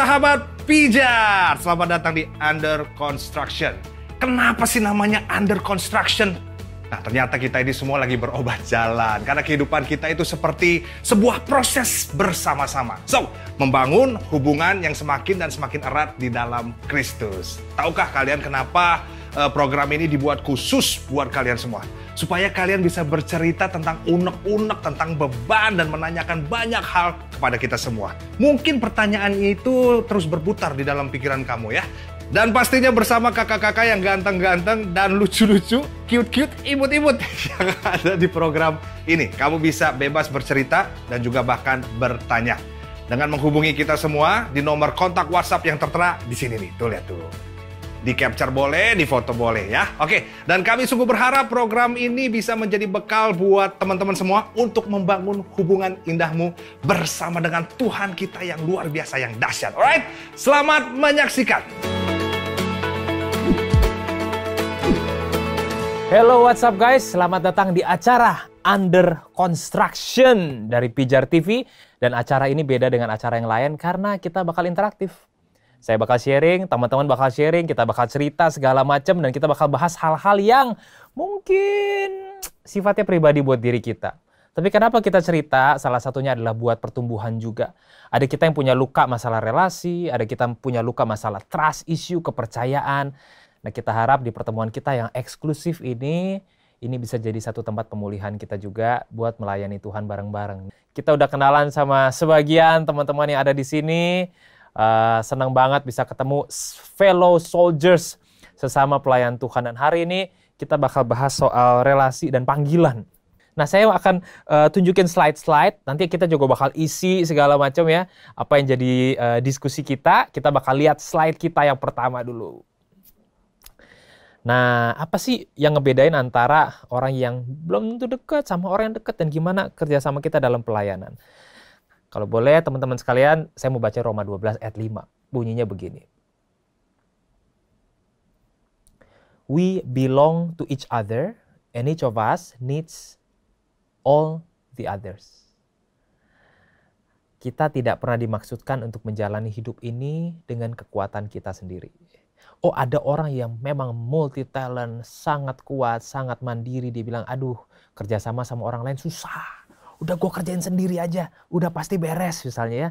sahabat pijar, selamat datang di Under Construction. Kenapa sih namanya Under Construction? Nah, ternyata kita ini semua lagi berobat jalan karena kehidupan kita itu seperti sebuah proses bersama-sama. So, membangun hubungan yang semakin dan semakin erat di dalam Kristus. Tahukah kalian kenapa eh, program ini dibuat khusus buat kalian semua? supaya kalian bisa bercerita tentang unek-unek, tentang beban, dan menanyakan banyak hal kepada kita semua. Mungkin pertanyaan itu terus berputar di dalam pikiran kamu ya. Dan pastinya bersama kakak-kakak yang ganteng-ganteng dan lucu-lucu, cute-cute, imut-imut yang ada di program ini. Kamu bisa bebas bercerita dan juga bahkan bertanya. Dengan menghubungi kita semua di nomor kontak WhatsApp yang tertera di sini nih. Tuh lihat tuh. Di capture boleh, di foto boleh ya. Oke, dan kami sungguh berharap program ini bisa menjadi bekal buat teman-teman semua untuk membangun hubungan indahmu bersama dengan Tuhan kita yang luar biasa, yang dahsyat. Alright, selamat menyaksikan. Hello, what's up guys? Selamat datang di acara Under Construction dari Pijar TV. Dan acara ini beda dengan acara yang lain karena kita bakal interaktif saya bakal sharing, teman-teman bakal sharing, kita bakal cerita segala macam dan kita bakal bahas hal-hal yang mungkin sifatnya pribadi buat diri kita. Tapi kenapa kita cerita? Salah satunya adalah buat pertumbuhan juga. Ada kita yang punya luka masalah relasi, ada kita yang punya luka masalah trust issue, kepercayaan. Nah kita harap di pertemuan kita yang eksklusif ini, ini bisa jadi satu tempat pemulihan kita juga buat melayani Tuhan bareng-bareng. Kita udah kenalan sama sebagian teman-teman yang ada di sini. Uh, senang banget bisa ketemu fellow soldiers sesama pelayan Tuhan dan hari ini kita bakal bahas soal relasi dan panggilan. Nah, saya akan uh, tunjukin slide-slide. Nanti kita juga bakal isi segala macam ya. Apa yang jadi uh, diskusi kita, kita bakal lihat slide kita yang pertama dulu. Nah, apa sih yang ngebedain antara orang yang belum tentu dekat sama orang yang dekat dan gimana kerjasama kita dalam pelayanan? Kalau boleh teman-teman sekalian, saya mau baca Roma 12 ayat 5. Bunyinya begini. We belong to each other and each of us needs all the others. Kita tidak pernah dimaksudkan untuk menjalani hidup ini dengan kekuatan kita sendiri. Oh ada orang yang memang multi talent, sangat kuat, sangat mandiri. Dia bilang, aduh kerjasama sama orang lain susah udah gue kerjain sendiri aja, udah pasti beres misalnya ya.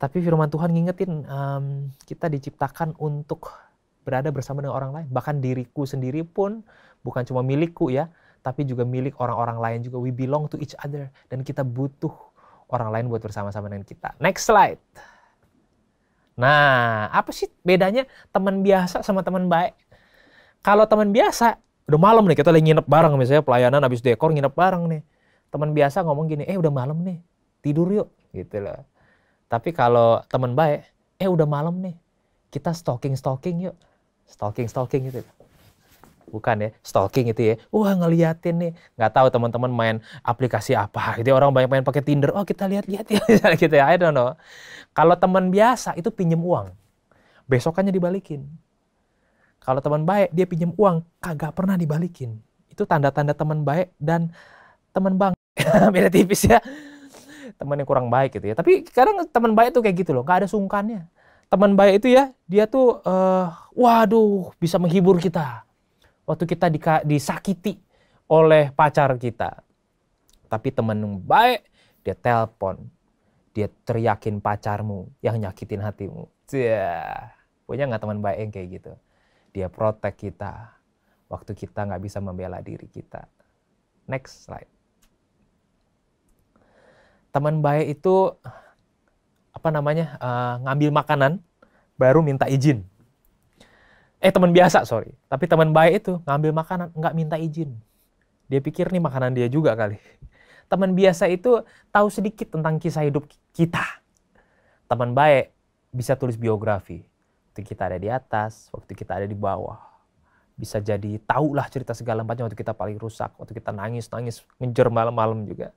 Tapi firman Tuhan ngingetin um, kita diciptakan untuk berada bersama dengan orang lain. Bahkan diriku sendiri pun bukan cuma milikku ya, tapi juga milik orang-orang lain juga. We belong to each other dan kita butuh orang lain buat bersama-sama dengan kita. Next slide. Nah, apa sih bedanya teman biasa sama teman baik? Kalau teman biasa, udah malam nih kita lagi nginep bareng misalnya pelayanan habis dekor nginep bareng nih teman biasa ngomong gini, eh udah malam nih, tidur yuk gitu loh. Tapi kalau teman baik, eh udah malam nih, kita stalking stalking yuk, stalking stalking gitu. Bukan ya, stalking itu ya. Wah ngeliatin nih, nggak tahu teman-teman main aplikasi apa. Jadi orang banyak main pakai Tinder. Oh kita lihat-lihat ya, gitu ya. I don't know. Kalau teman biasa itu pinjem uang, besokannya dibalikin. Kalau teman baik dia pinjem uang, kagak pernah dibalikin. Itu tanda-tanda teman baik dan teman bang beda tipis ya temennya kurang baik gitu ya tapi kadang teman baik tuh kayak gitu loh nggak ada sungkannya teman baik itu ya dia tuh uh, waduh bisa menghibur kita waktu kita disakiti oleh pacar kita tapi teman yang baik dia telpon dia teriakin pacarmu yang nyakitin hatimu Cia. punya nggak teman baik yang kayak gitu dia protek kita waktu kita nggak bisa membela diri kita next slide teman baik itu apa namanya uh, ngambil makanan baru minta izin eh teman biasa sorry tapi teman baik itu ngambil makanan nggak minta izin dia pikir nih makanan dia juga kali teman biasa itu tahu sedikit tentang kisah hidup kita teman baik bisa tulis biografi waktu kita ada di atas waktu kita ada di bawah bisa jadi tahulah cerita segala macam waktu kita paling rusak waktu kita nangis nangis ngejer malam-malam juga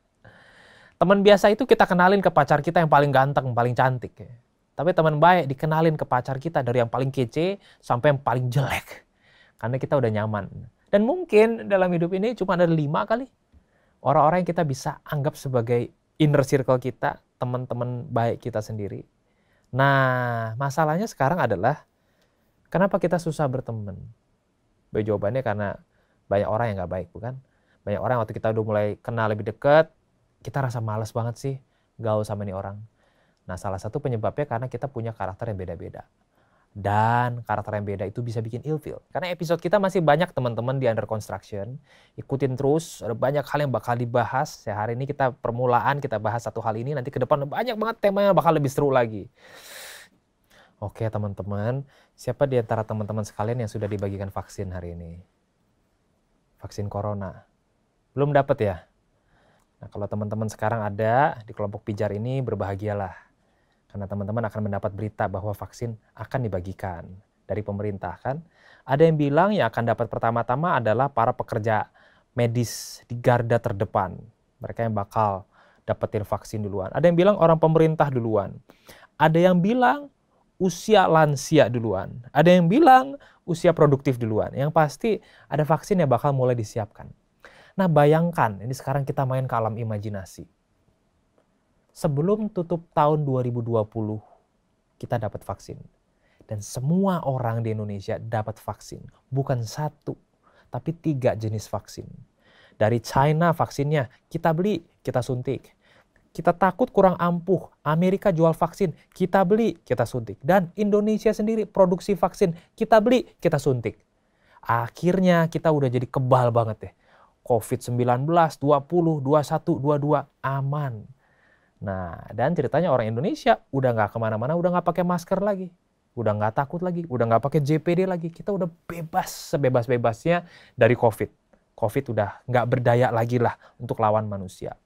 Teman biasa itu kita kenalin ke pacar kita yang paling ganteng, paling cantik. Ya. Tapi teman baik dikenalin ke pacar kita dari yang paling kece sampai yang paling jelek. Karena kita udah nyaman. Dan mungkin dalam hidup ini cuma ada lima kali. Orang-orang yang kita bisa anggap sebagai inner circle kita, teman-teman baik kita sendiri. Nah, masalahnya sekarang adalah kenapa kita susah berteman? Jawabannya karena banyak orang yang gak baik, bukan? Banyak orang waktu kita udah mulai kenal lebih dekat, kita rasa males banget sih gaul sama nih orang. Nah salah satu penyebabnya karena kita punya karakter yang beda-beda. Dan karakter yang beda itu bisa bikin ilfil. Karena episode kita masih banyak teman-teman di Under Construction. Ikutin terus, ada banyak hal yang bakal dibahas. Ya, hari ini kita permulaan, kita bahas satu hal ini. Nanti ke depan banyak banget tema yang bakal lebih seru lagi. Oke teman-teman, siapa di antara teman-teman sekalian yang sudah dibagikan vaksin hari ini? Vaksin corona. Belum dapat ya? Nah, kalau teman-teman sekarang ada di kelompok pijar ini berbahagialah. Karena teman-teman akan mendapat berita bahwa vaksin akan dibagikan dari pemerintah kan. Ada yang bilang yang akan dapat pertama-tama adalah para pekerja medis di garda terdepan. Mereka yang bakal dapetin vaksin duluan. Ada yang bilang orang pemerintah duluan. Ada yang bilang usia lansia duluan. Ada yang bilang usia produktif duluan. Yang pasti ada vaksin yang bakal mulai disiapkan. Nah bayangkan, ini sekarang kita main ke alam imajinasi. Sebelum tutup tahun 2020, kita dapat vaksin. Dan semua orang di Indonesia dapat vaksin. Bukan satu, tapi tiga jenis vaksin. Dari China vaksinnya, kita beli, kita suntik kita takut kurang ampuh. Amerika jual vaksin, kita beli, kita suntik. Dan Indonesia sendiri produksi vaksin, kita beli, kita suntik. Akhirnya kita udah jadi kebal banget ya. COVID-19, 20, 21, 22 aman. Nah, dan ceritanya orang Indonesia udah nggak kemana-mana, udah nggak pakai masker lagi, udah nggak takut lagi, udah nggak pakai JPD lagi. Kita udah bebas sebebas-bebasnya dari COVID. COVID udah nggak berdaya lagi lah untuk lawan manusia.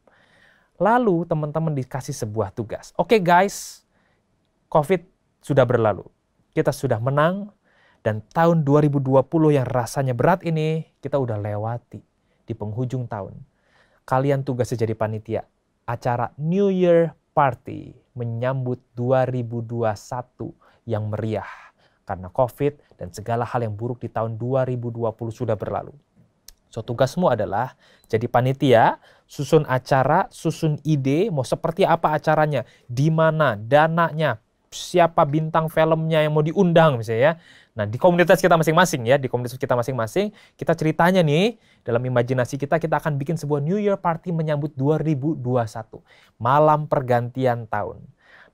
Lalu teman-teman dikasih sebuah tugas. Oke okay, guys, COVID sudah berlalu. Kita sudah menang dan tahun 2020 yang rasanya berat ini kita udah lewati di penghujung tahun. Kalian tugas jadi panitia. Acara New Year Party menyambut 2021 yang meriah karena COVID dan segala hal yang buruk di tahun 2020 sudah berlalu. So tugasmu adalah jadi panitia, susun acara, susun ide, mau seperti apa acaranya, di mana, dananya, siapa bintang filmnya yang mau diundang misalnya ya. Nah, di komunitas kita masing-masing ya, di komunitas kita masing-masing, kita ceritanya nih, dalam imajinasi kita, kita akan bikin sebuah New Year Party menyambut 2021. Malam pergantian tahun.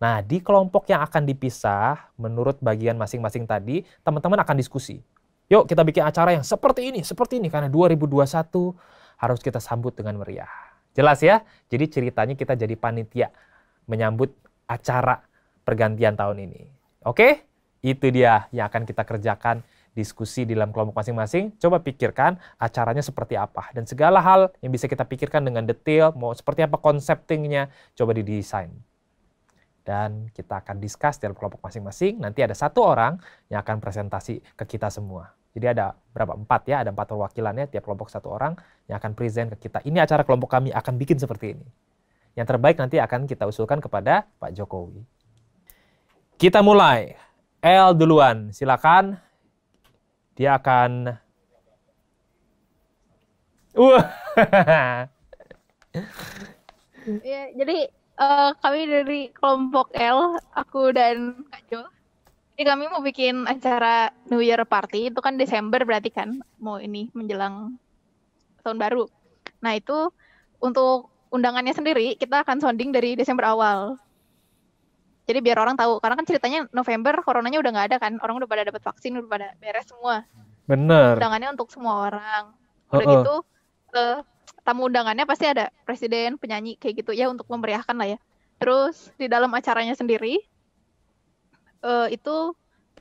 Nah, di kelompok yang akan dipisah, menurut bagian masing-masing tadi, teman-teman akan diskusi. Yuk kita bikin acara yang seperti ini, seperti ini. Karena 2021 harus kita sambut dengan meriah. Jelas ya? Jadi ceritanya kita jadi panitia menyambut acara pergantian tahun ini. Oke? Okay? Itu dia yang akan kita kerjakan diskusi di dalam kelompok masing-masing. Coba pikirkan acaranya seperti apa dan segala hal yang bisa kita pikirkan dengan detail, mau seperti apa konseptingnya, coba didesain. Dan kita akan discuss dalam kelompok masing-masing. Nanti ada satu orang yang akan presentasi ke kita semua. Jadi ada berapa? Empat ya, ada empat perwakilannya, tiap kelompok satu orang yang akan present ke kita. Ini acara kelompok kami akan bikin seperti ini. Yang terbaik nanti akan kita usulkan kepada Pak Jokowi. Kita mulai. L duluan. Silakan. Dia akan Uh. ya, jadi uh, kami dari kelompok L, aku dan Kak Jo. Jadi kami mau bikin acara New Year Party, itu kan Desember berarti kan, mau ini menjelang tahun baru. Nah itu untuk undangannya sendiri, kita akan sounding dari Desember awal. Jadi biar orang tahu karena kan ceritanya November coronanya udah nggak ada kan, orang udah pada dapat vaksin, udah pada beres semua. Benar. Undangannya untuk semua orang. Udah uh -uh. gitu uh, tamu undangannya pasti ada presiden, penyanyi kayak gitu ya untuk memeriahkan lah ya. Terus di dalam acaranya sendiri uh, itu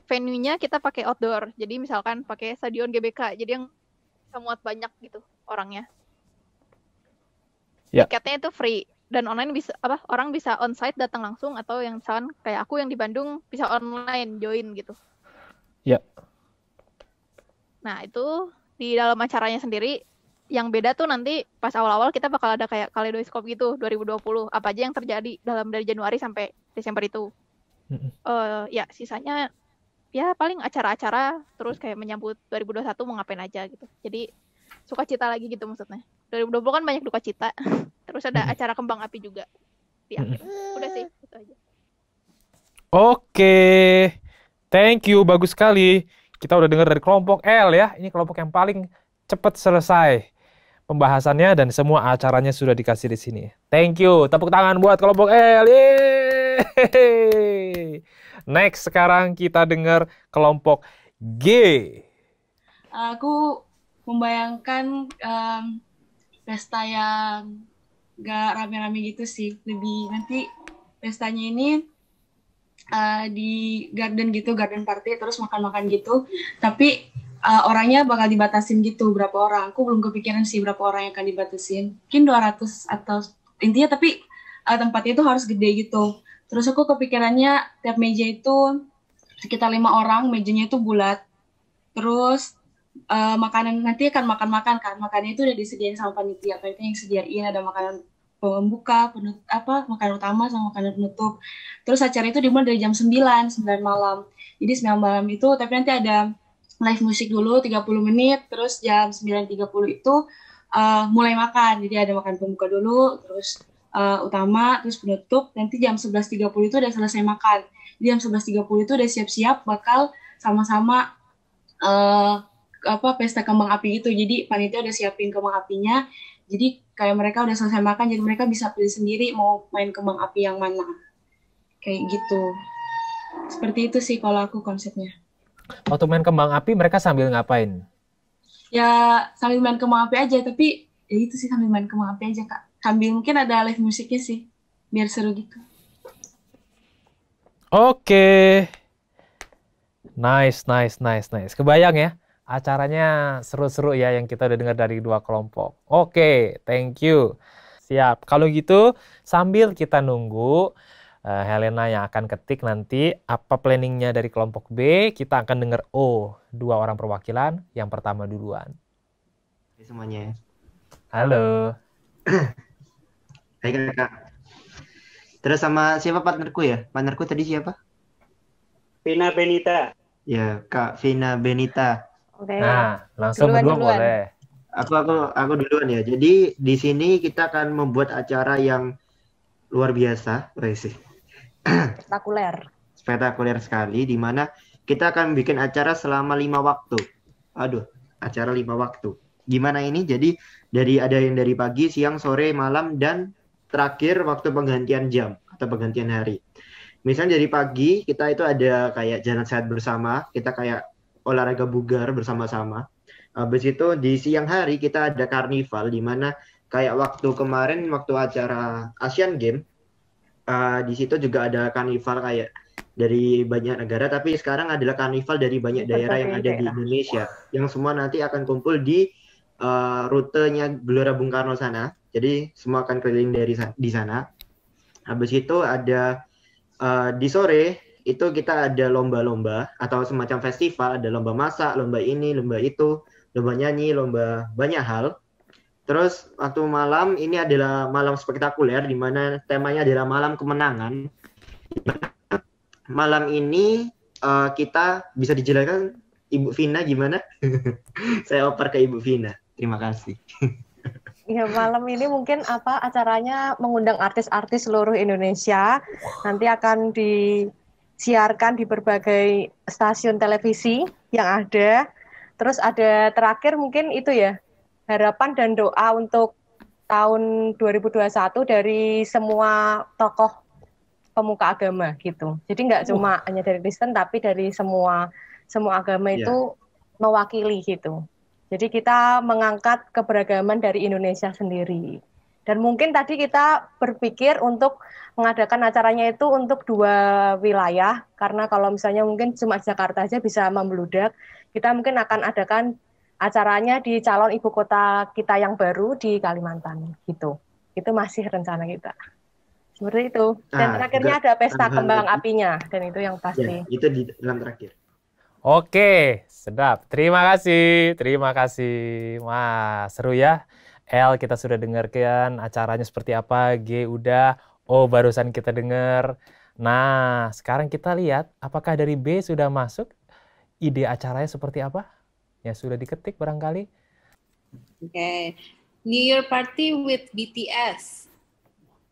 venue-nya kita pakai outdoor. Jadi misalkan pakai stadion GBK. Jadi yang bisa banyak gitu orangnya. Ya. Tiketnya itu free dan online bisa apa orang bisa onsite datang langsung atau yang misalkan kayak aku yang di Bandung bisa online join gitu. Ya. Nah itu di dalam acaranya sendiri yang beda tuh nanti pas awal-awal kita bakal ada kayak kaleidoskop gitu 2020 apa aja yang terjadi dalam dari Januari sampai Desember itu. Mm -hmm. uh, ya sisanya ya paling acara-acara terus kayak menyambut 2021 mau ngapain aja gitu. Jadi suka cita lagi gitu maksudnya. 2020 kan banyak duka cita. terus ada hmm. acara kembang api juga di akhir hmm. udah sih itu aja oke thank you bagus sekali kita udah dengar dari kelompok L ya ini kelompok yang paling cepat selesai pembahasannya dan semua acaranya sudah dikasih di sini. Thank you. Tepuk tangan buat kelompok L. Yeay. Next sekarang kita dengar kelompok G. Aku membayangkan um, pesta yang gak rame-rame gitu sih lebih nanti pestanya ini uh, di garden gitu garden party terus makan-makan gitu tapi uh, orangnya bakal dibatasin gitu berapa orang aku belum kepikiran sih berapa orang yang akan dibatasin mungkin 200 atau intinya tapi uh, tempatnya itu harus gede gitu terus aku kepikirannya tiap meja itu sekitar lima orang mejanya itu bulat terus uh, makanan nanti akan makan-makan kan makannya itu udah disediain sama panitia panitia yang sediain ada makanan pembuka penut apa makanan utama sama makanan penutup terus acara itu dimulai dari jam 9 9 malam jadi 9 malam itu tapi nanti ada live musik dulu 30 menit terus jam 9.30 itu uh, mulai makan jadi ada makan pembuka dulu terus uh, utama terus penutup nanti jam 11.30 itu udah selesai makan jadi jam 11.30 itu udah siap-siap bakal sama-sama uh, apa pesta kembang api gitu. Jadi panitia udah siapin kembang apinya. Jadi kayak mereka udah selesai makan, jadi mereka bisa pilih sendiri mau main kembang api yang mana. Kayak gitu. Seperti itu sih kalau aku konsepnya. Waktu main kembang api mereka sambil ngapain? Ya sambil main kembang api aja, tapi ya itu sih sambil main kembang api aja kak. Sambil mungkin ada live musiknya sih, biar seru gitu. Oke. Okay. Nice, nice, nice, nice. Kebayang ya? acaranya seru-seru ya yang kita udah dengar dari dua kelompok. Oke, thank you. Siap. Kalau gitu sambil kita nunggu eh, Helena yang akan ketik nanti apa planningnya dari kelompok B, kita akan dengar oh dua orang perwakilan yang pertama duluan. Hai semuanya. Halo. Hai kakak. Terus sama siapa partnerku ya? Partnerku tadi siapa? Vina Benita. Ya, Kak Vina Benita. Okay. Nah, langsung duluan, berdua duluan. boleh. Aku aku aku duluan ya. Jadi di sini kita akan membuat acara yang luar biasa, sih. Spektakuler. Spektakuler sekali di mana kita akan bikin acara selama lima waktu. Aduh, acara lima waktu. Gimana ini? Jadi dari ada yang dari pagi, siang, sore, malam dan terakhir waktu penggantian jam atau penggantian hari misalnya dari pagi kita itu ada kayak jalan sehat bersama kita kayak olahraga bugar bersama-sama. Habis itu di siang hari kita ada karnival di mana kayak waktu kemarin waktu acara Asian Game uh, eh, di situ juga ada karnival kayak dari banyak negara tapi sekarang adalah karnival dari banyak daerah yang ada di Indonesia yang semua nanti akan kumpul di uh, rutenya Gelora Bung Karno sana jadi semua akan keliling dari di sana habis itu ada uh, di sore itu kita ada lomba-lomba atau semacam festival, ada lomba masak, lomba ini, lomba itu, lomba nyanyi, lomba banyak hal. Terus waktu malam ini adalah malam spektakuler di mana temanya adalah malam kemenangan. Malam ini uh, kita bisa dijelaskan Ibu Vina gimana? Saya oper ke Ibu Vina. Terima kasih. Ya malam ini mungkin apa acaranya mengundang artis-artis seluruh Indonesia. Nanti akan di siarkan di berbagai stasiun televisi yang ada. Terus ada terakhir mungkin itu ya harapan dan doa untuk tahun 2021 dari semua tokoh pemuka agama gitu. Jadi nggak oh. cuma uh. hanya dari Kristen tapi dari semua semua agama yeah. itu mewakili gitu. Jadi kita mengangkat keberagaman dari Indonesia sendiri. Dan mungkin tadi kita berpikir untuk mengadakan acaranya itu untuk dua wilayah, karena kalau misalnya mungkin cuma Jakarta aja bisa membludak, kita mungkin akan adakan acaranya di calon ibu kota kita yang baru di Kalimantan gitu. Itu masih rencana kita. Seperti itu. Dan ah, terakhirnya ada pesta kembang apinya dan itu yang ya, pasti. Ya, itu di dalam terakhir. Oke, sedap. Terima kasih, terima kasih. Wah, seru ya. L kita sudah dengarkan acaranya seperti apa, G udah, O barusan kita dengar. Nah, sekarang kita lihat apakah dari B sudah masuk ide acaranya seperti apa? Ya sudah diketik barangkali. Oke, okay. New Year Party with BTS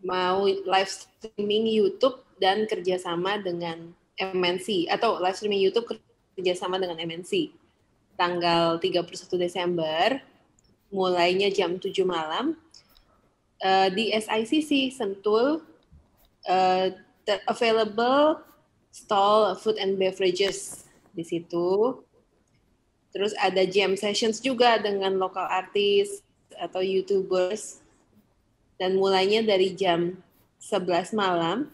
mau live streaming YouTube dan kerjasama dengan MNC atau live streaming YouTube kerjasama dengan MNC tanggal 31 Desember mulainya jam 7 malam. Uh, di SICC Sentul, uh, available stall food and beverages di situ. Terus ada jam sessions juga dengan lokal artis atau YouTubers. Dan mulainya dari jam 11 malam.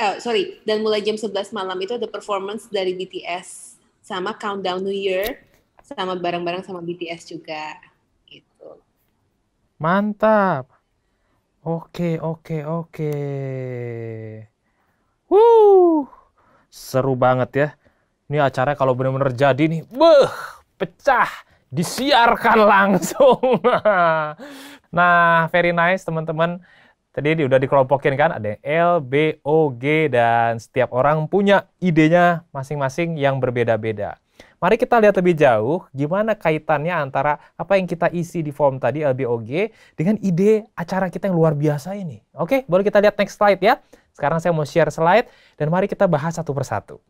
Oh, sorry, dan mulai jam 11 malam itu ada performance dari BTS sama Countdown New Year sama bareng-bareng sama BTS juga. Mantap. Oke, oke, oke. Wuh. Seru banget ya. Ini acara kalau benar-benar jadi nih, beh, pecah, disiarkan langsung. nah, very nice teman-teman. Tadi udah dikelompokin kan, ada yang L, B, O, G, dan setiap orang punya idenya masing-masing yang berbeda-beda. Mari kita lihat lebih jauh gimana kaitannya antara apa yang kita isi di form tadi LBOG dengan ide acara kita yang luar biasa ini. Oke, boleh kita lihat next slide ya. Sekarang saya mau share slide dan mari kita bahas satu persatu.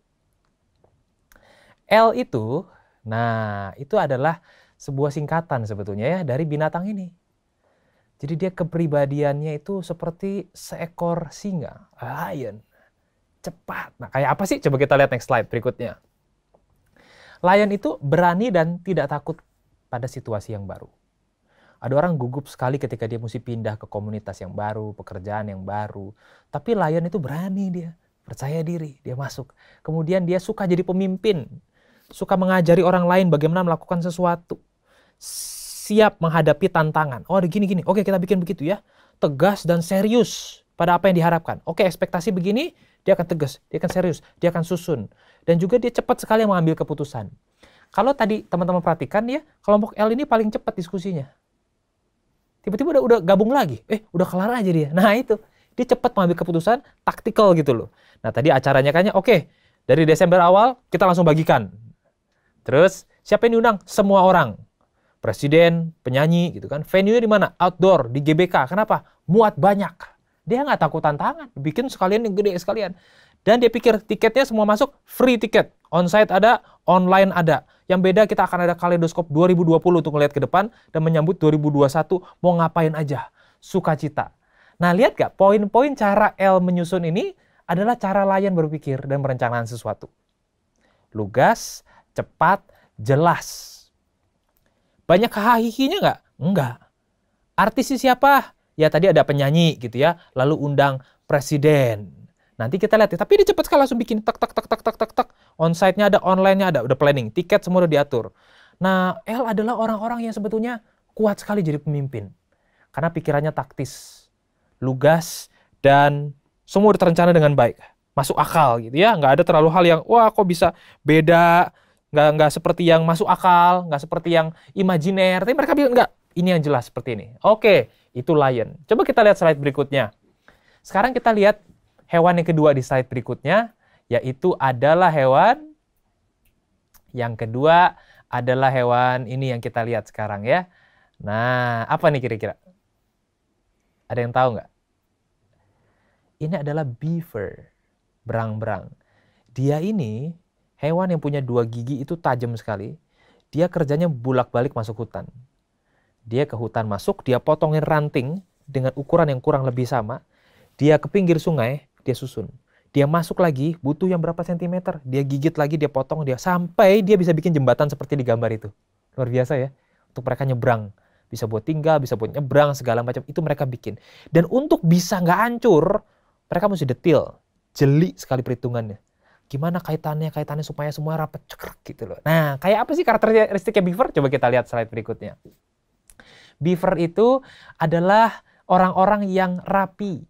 L itu, nah itu adalah sebuah singkatan sebetulnya ya dari binatang ini. Jadi dia kepribadiannya itu seperti seekor singa, lion, cepat. Nah kayak apa sih? Coba kita lihat next slide berikutnya. Layan itu berani dan tidak takut pada situasi yang baru. Ada orang gugup sekali ketika dia mesti pindah ke komunitas yang baru, pekerjaan yang baru. Tapi layan itu berani dia, percaya diri, dia masuk. Kemudian dia suka jadi pemimpin, suka mengajari orang lain bagaimana melakukan sesuatu. Siap menghadapi tantangan. Oh, ada gini-gini. Oke, kita bikin begitu ya. Tegas dan serius pada apa yang diharapkan. Oke, ekspektasi begini, dia akan tegas, dia akan serius, dia akan susun dan juga dia cepat sekali mengambil keputusan. Kalau tadi teman-teman perhatikan ya, kelompok L ini paling cepat diskusinya. Tiba-tiba udah, udah gabung lagi, eh udah kelar aja dia. Nah itu, dia cepat mengambil keputusan taktikal gitu loh. Nah tadi acaranya kayaknya oke, okay, dari Desember awal kita langsung bagikan. Terus siapa yang diundang? Semua orang. Presiden, penyanyi gitu kan. Venue di mana? Outdoor, di GBK. Kenapa? Muat banyak. Dia nggak takut tantangan. Bikin sekalian yang gede sekalian. Dan dia pikir tiketnya semua masuk free tiket. Onsite ada, online ada. Yang beda kita akan ada kaleidoskop 2020 untuk melihat ke depan dan menyambut 2021 mau ngapain aja. Sukacita. Nah lihat gak poin-poin cara L menyusun ini adalah cara lain berpikir dan merencanakan sesuatu. Lugas, cepat, jelas. Banyak hahihinya nggak? Enggak. Artis siapa? ya tadi ada penyanyi gitu ya, lalu undang presiden. Nanti kita lihat ya, tapi dia cepat sekali langsung bikin tak tak tak tak tak tak tak. Onsite-nya ada, online-nya ada, udah planning, tiket semua udah diatur. Nah, L adalah orang-orang yang sebetulnya kuat sekali jadi pemimpin. Karena pikirannya taktis, lugas, dan semua udah terencana dengan baik. Masuk akal gitu ya, nggak ada terlalu hal yang, wah kok bisa beda, nggak nggak seperti yang masuk akal, nggak seperti yang imajiner. Tapi mereka bilang nggak, ini yang jelas seperti ini. Oke, itu lion. Coba kita lihat slide berikutnya. Sekarang kita lihat hewan yang kedua di slide berikutnya, yaitu adalah hewan yang kedua adalah hewan ini yang kita lihat sekarang ya. Nah, apa nih kira-kira? Ada yang tahu nggak? Ini adalah beaver, berang-berang. Dia ini hewan yang punya dua gigi itu tajam sekali. Dia kerjanya bulak balik masuk hutan. Dia ke hutan masuk, dia potongin ranting dengan ukuran yang kurang lebih sama. Dia ke pinggir sungai, dia susun. Dia masuk lagi, butuh yang berapa sentimeter. Dia gigit lagi, dia potong, dia sampai dia bisa bikin jembatan seperti di gambar itu. Luar biasa ya. Untuk mereka nyebrang. Bisa buat tinggal, bisa buat nyebrang, segala macam. Itu mereka bikin. Dan untuk bisa nggak hancur, mereka mesti detil. Jeli sekali perhitungannya gimana kaitannya kaitannya supaya semua rapat cekrek gitu loh. Nah, kayak apa sih karakteristiknya Beaver? Coba kita lihat slide berikutnya. Beaver itu adalah orang-orang yang rapi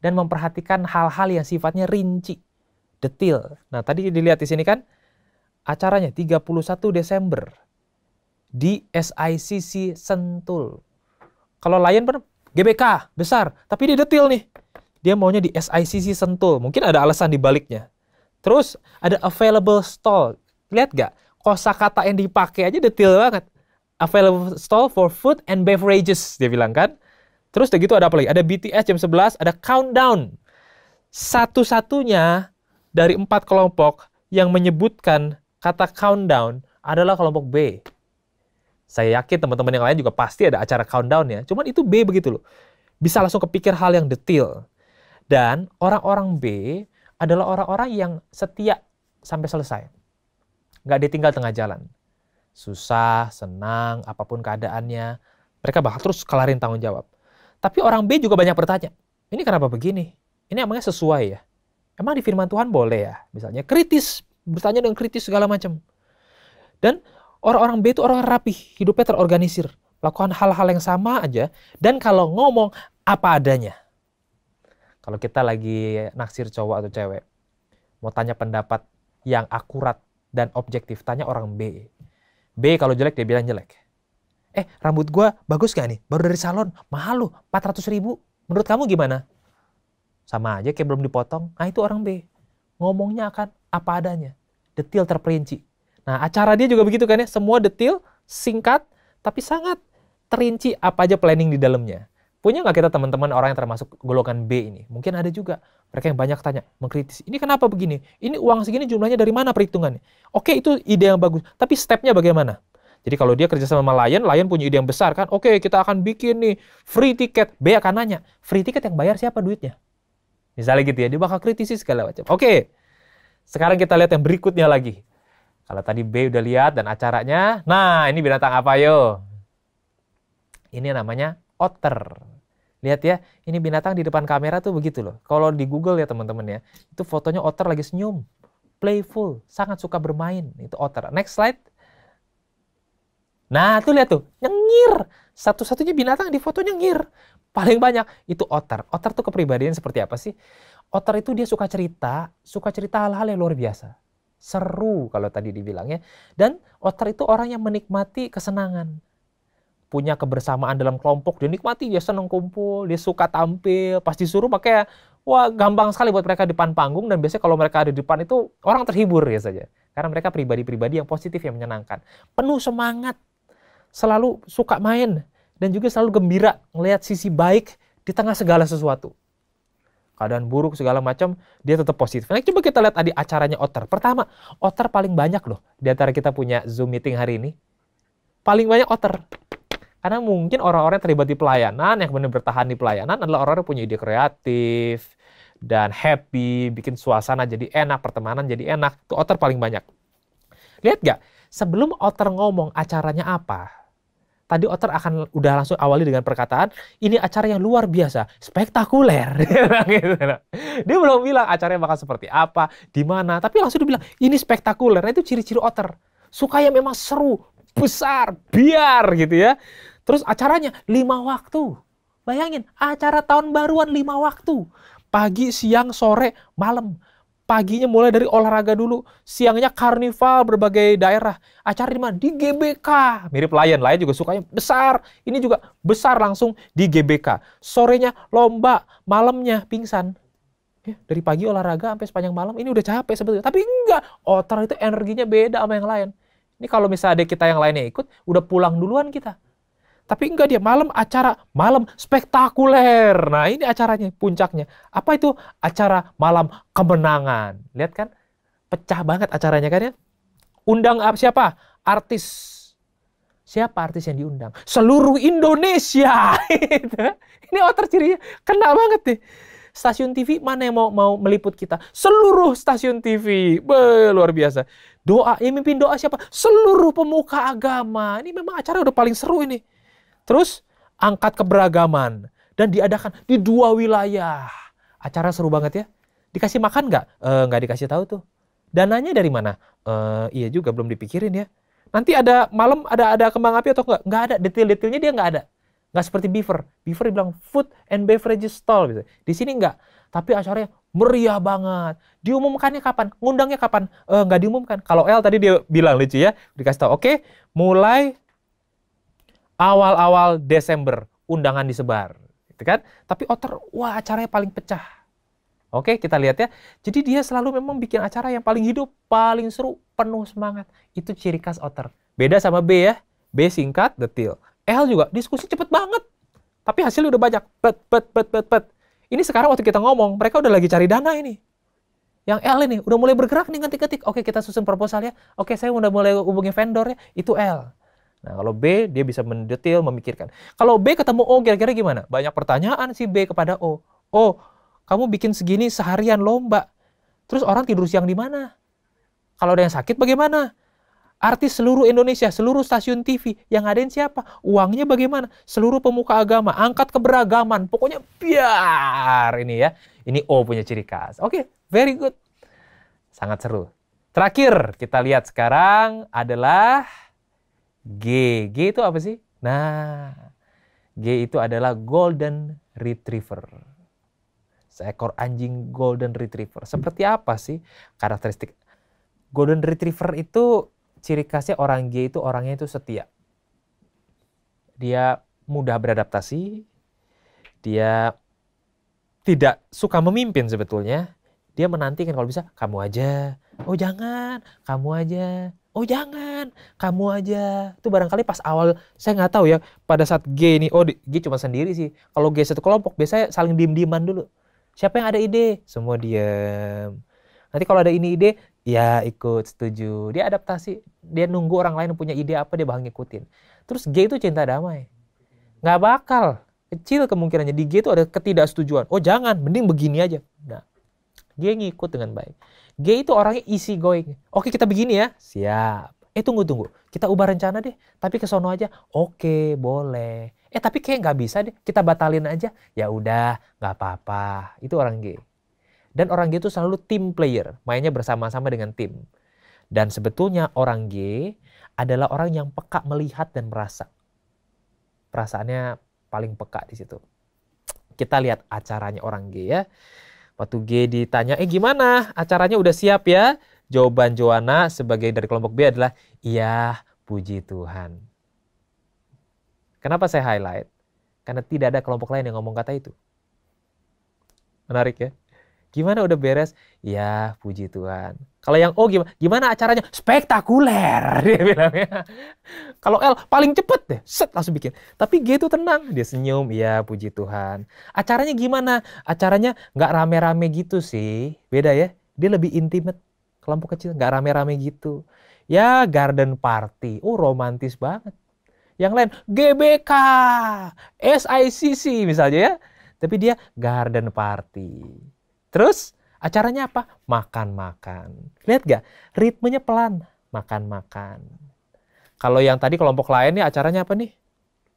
dan memperhatikan hal-hal yang sifatnya rinci, detail. Nah, tadi dilihat di sini kan acaranya 31 Desember di SICC Sentul. Kalau Lion ber GBK besar, tapi di detail nih. Dia maunya di SICC Sentul. Mungkin ada alasan di baliknya. Terus ada available stall. Lihat gak? Kosa kata yang dipakai aja detail banget available stall for food and beverages dia bilang kan. Terus udah gitu ada apa lagi? Ada BTS jam 11, ada countdown. Satu-satunya dari empat kelompok yang menyebutkan kata countdown adalah kelompok B. Saya yakin teman-teman yang lain juga pasti ada acara countdown ya. Cuman itu B begitu loh. Bisa langsung kepikir hal yang detail. Dan orang-orang B adalah orang-orang yang setia sampai selesai. Nggak ditinggal tengah jalan susah, senang, apapun keadaannya, mereka bakal terus kelarin tanggung jawab. Tapi orang B juga banyak bertanya, ini kenapa begini? Ini emangnya sesuai ya? Emang di firman Tuhan boleh ya? Misalnya kritis, bertanya dengan kritis segala macam. Dan orang-orang B itu orang rapi, hidupnya terorganisir, lakukan hal-hal yang sama aja, dan kalau ngomong apa adanya. Kalau kita lagi naksir cowok atau cewek, mau tanya pendapat yang akurat dan objektif, tanya orang B. B kalau jelek dia bilang jelek. Eh rambut gue bagus gak nih? Baru dari salon, mahal loh, 400 ribu. Menurut kamu gimana? Sama aja kayak belum dipotong. Nah itu orang B. Ngomongnya akan apa adanya. Detil terperinci. Nah acara dia juga begitu kan ya. Semua detil, singkat, tapi sangat terinci apa aja planning di dalamnya. Punya nggak kita teman-teman orang yang termasuk golongan B ini? Mungkin ada juga mereka yang banyak tanya, mengkritisi. Ini kenapa begini? Ini uang segini jumlahnya dari mana perhitungannya? Oke, itu ide yang bagus. Tapi stepnya bagaimana? Jadi kalau dia kerja sama Lion, Lion punya ide yang besar kan. Oke, kita akan bikin nih free ticket. B akan nanya, free ticket yang bayar siapa duitnya? Misalnya gitu ya, dia bakal kritisi segala macam. Oke, sekarang kita lihat yang berikutnya lagi. Kalau tadi B udah lihat dan acaranya, nah ini binatang apa yo? Ini namanya otter. Lihat ya, ini binatang di depan kamera tuh begitu loh. Kalau di Google ya teman-teman ya, itu fotonya otter lagi senyum, playful, sangat suka bermain. Itu otter. Next slide. Nah, tuh lihat tuh, nyengir. Satu-satunya binatang di fotonya nyengir. Paling banyak itu otter. Otter tuh kepribadian seperti apa sih? Otter itu dia suka cerita, suka cerita hal-hal yang luar biasa. Seru kalau tadi dibilangnya. Dan otter itu orang yang menikmati kesenangan punya kebersamaan dalam kelompok dia nikmati dia senang kumpul dia suka tampil pas disuruh pakai wah gampang sekali buat mereka di depan panggung dan biasanya kalau mereka ada di depan itu orang terhibur ya saja karena mereka pribadi-pribadi yang positif yang menyenangkan penuh semangat selalu suka main dan juga selalu gembira melihat sisi baik di tengah segala sesuatu keadaan buruk segala macam dia tetap positif. Nah, coba kita lihat tadi acaranya Otter. Pertama, Otter paling banyak loh di antara kita punya Zoom meeting hari ini. Paling banyak Otter. Karena mungkin orang-orang yang terlibat di pelayanan, yang benar bertahan di pelayanan adalah orang-orang yang punya ide kreatif, dan happy, bikin suasana jadi enak, pertemanan jadi enak. Itu Otter paling banyak. Lihat gak? Sebelum Otter ngomong acaranya apa, tadi Otter akan udah langsung awali dengan perkataan, ini acara yang luar biasa, spektakuler. Gitu. dia belum bilang acaranya bakal seperti apa, di mana, tapi langsung dibilang ini spektakuler. Nah, itu ciri-ciri Otter. Suka yang memang seru, besar, biar gitu ya. Terus acaranya lima waktu. Bayangin, acara tahun baruan lima waktu. Pagi, siang, sore, malam. Paginya mulai dari olahraga dulu, siangnya karnival berbagai daerah. Acara di mana? Di GBK. Mirip Lion, Lion juga sukanya besar. Ini juga besar langsung di GBK. Sorenya lomba, malamnya pingsan. Ya, dari pagi olahraga sampai sepanjang malam ini udah capek sebetulnya. Tapi enggak, otak itu energinya beda sama yang lain. Ini kalau misalnya ada kita yang lainnya ikut, udah pulang duluan kita. Tapi enggak dia malam acara malam spektakuler. Nah, ini acaranya puncaknya. Apa itu? Acara malam kemenangan. Lihat kan? Pecah banget acaranya kan ya? Undang siapa? Artis. Siapa artis yang diundang? Seluruh Indonesia. Gitu. ini otter cirinya kena banget nih. Stasiun TV mana yang mau mau meliput kita? Seluruh stasiun TV. Be, luar biasa. Doa, yang mimpin doa siapa? Seluruh pemuka agama. Ini memang acara udah paling seru ini. Terus angkat keberagaman dan diadakan di dua wilayah. Acara seru banget ya. Dikasih makan nggak? Eh, nggak e, dikasih tahu tuh. Dananya dari mana? E, iya juga belum dipikirin ya. Nanti ada malam ada ada kembang api atau nggak? Nggak ada. Detail-detailnya dia nggak ada. Nggak seperti Beaver. Beaver bilang food and beverage stall. Gitu. Di sini nggak. Tapi acaranya meriah banget. Diumumkannya kapan? Ngundangnya kapan? enggak eh, diumumkan. Kalau L tadi dia bilang lucu ya, dikasih tahu. Oke, mulai awal-awal Desember undangan disebar, gitu kan? Tapi Otter, wah acaranya paling pecah. Oke, kita lihat ya. Jadi dia selalu memang bikin acara yang paling hidup, paling seru, penuh semangat. Itu ciri khas Otter. Beda sama B ya. B singkat, detil. L juga diskusi cepet banget. Tapi hasilnya udah banyak. Pet, pet, pet, pet, pet ini sekarang waktu kita ngomong, mereka udah lagi cari dana ini. Yang L ini udah mulai bergerak nih ngetik-ngetik. Oke, kita susun proposal ya. Oke, saya udah mulai hubungi vendor ya. Itu L. Nah, kalau B dia bisa mendetail memikirkan. Kalau B ketemu O kira-kira gimana? Banyak pertanyaan si B kepada O. O, kamu bikin segini seharian lomba. Terus orang tidur siang di mana? Kalau ada yang sakit bagaimana? Artis seluruh Indonesia, seluruh stasiun TV yang ngadain siapa? Uangnya bagaimana? Seluruh pemuka agama, angkat keberagaman. Pokoknya biar ini ya. Ini O punya ciri khas. Oke, okay, very good. Sangat seru. Terakhir kita lihat sekarang adalah G. G itu apa sih? Nah, G itu adalah Golden Retriever. Seekor anjing Golden Retriever. Seperti apa sih karakteristik Golden Retriever itu ciri khasnya orang G itu orangnya itu setia. Dia mudah beradaptasi, dia tidak suka memimpin sebetulnya. Dia menantikan kalau bisa kamu aja. Oh jangan, kamu aja. Oh jangan, kamu aja. Itu barangkali pas awal saya nggak tahu ya pada saat G ini. Oh G cuma sendiri sih. Kalau G satu kelompok biasanya saling diem-dieman dulu. Siapa yang ada ide? Semua diem. Nanti kalau ada ini ide, Ya ikut, setuju. Dia adaptasi, dia nunggu orang lain punya ide apa, dia bakal ngikutin. Terus G itu cinta damai. Nggak bakal. Kecil kemungkinannya. Di G itu ada ketidaksetujuan. Oh jangan, mending begini aja. Nah, G ngikut dengan baik. G itu orangnya easy going. Oke kita begini ya. Siap. Eh tunggu, tunggu. Kita ubah rencana deh. Tapi ke sono aja. Oke, boleh. Eh tapi kayak nggak bisa deh. Kita batalin aja. Ya udah, nggak apa-apa. Itu orang G. Dan orang G itu selalu tim player, mainnya bersama-sama dengan tim. Dan sebetulnya orang G adalah orang yang peka melihat dan merasa. Perasaannya paling peka di situ. Kita lihat acaranya orang G ya. Waktu G ditanya, eh gimana acaranya udah siap ya? Jawaban Joanna sebagai dari kelompok B adalah, iya puji Tuhan. Kenapa saya highlight? Karena tidak ada kelompok lain yang ngomong kata itu. Menarik ya? Gimana udah beres? Ya, puji Tuhan. Kalau yang O gimana? Gimana acaranya? Spektakuler dia bilangnya. Kalau L paling cepet deh, set langsung bikin. Tapi G itu tenang, dia senyum. Ya puji Tuhan. Acaranya gimana? Acaranya nggak rame-rame gitu sih, beda ya. Dia lebih intimate, kelompok kecil, nggak rame-rame gitu. Ya garden party, oh romantis banget. Yang lain GBK, SICC misalnya ya. Tapi dia garden party. Terus acaranya apa? Makan-makan. Lihat gak? Ritmenya pelan. Makan-makan. Kalau yang tadi kelompok lain nih acaranya apa nih?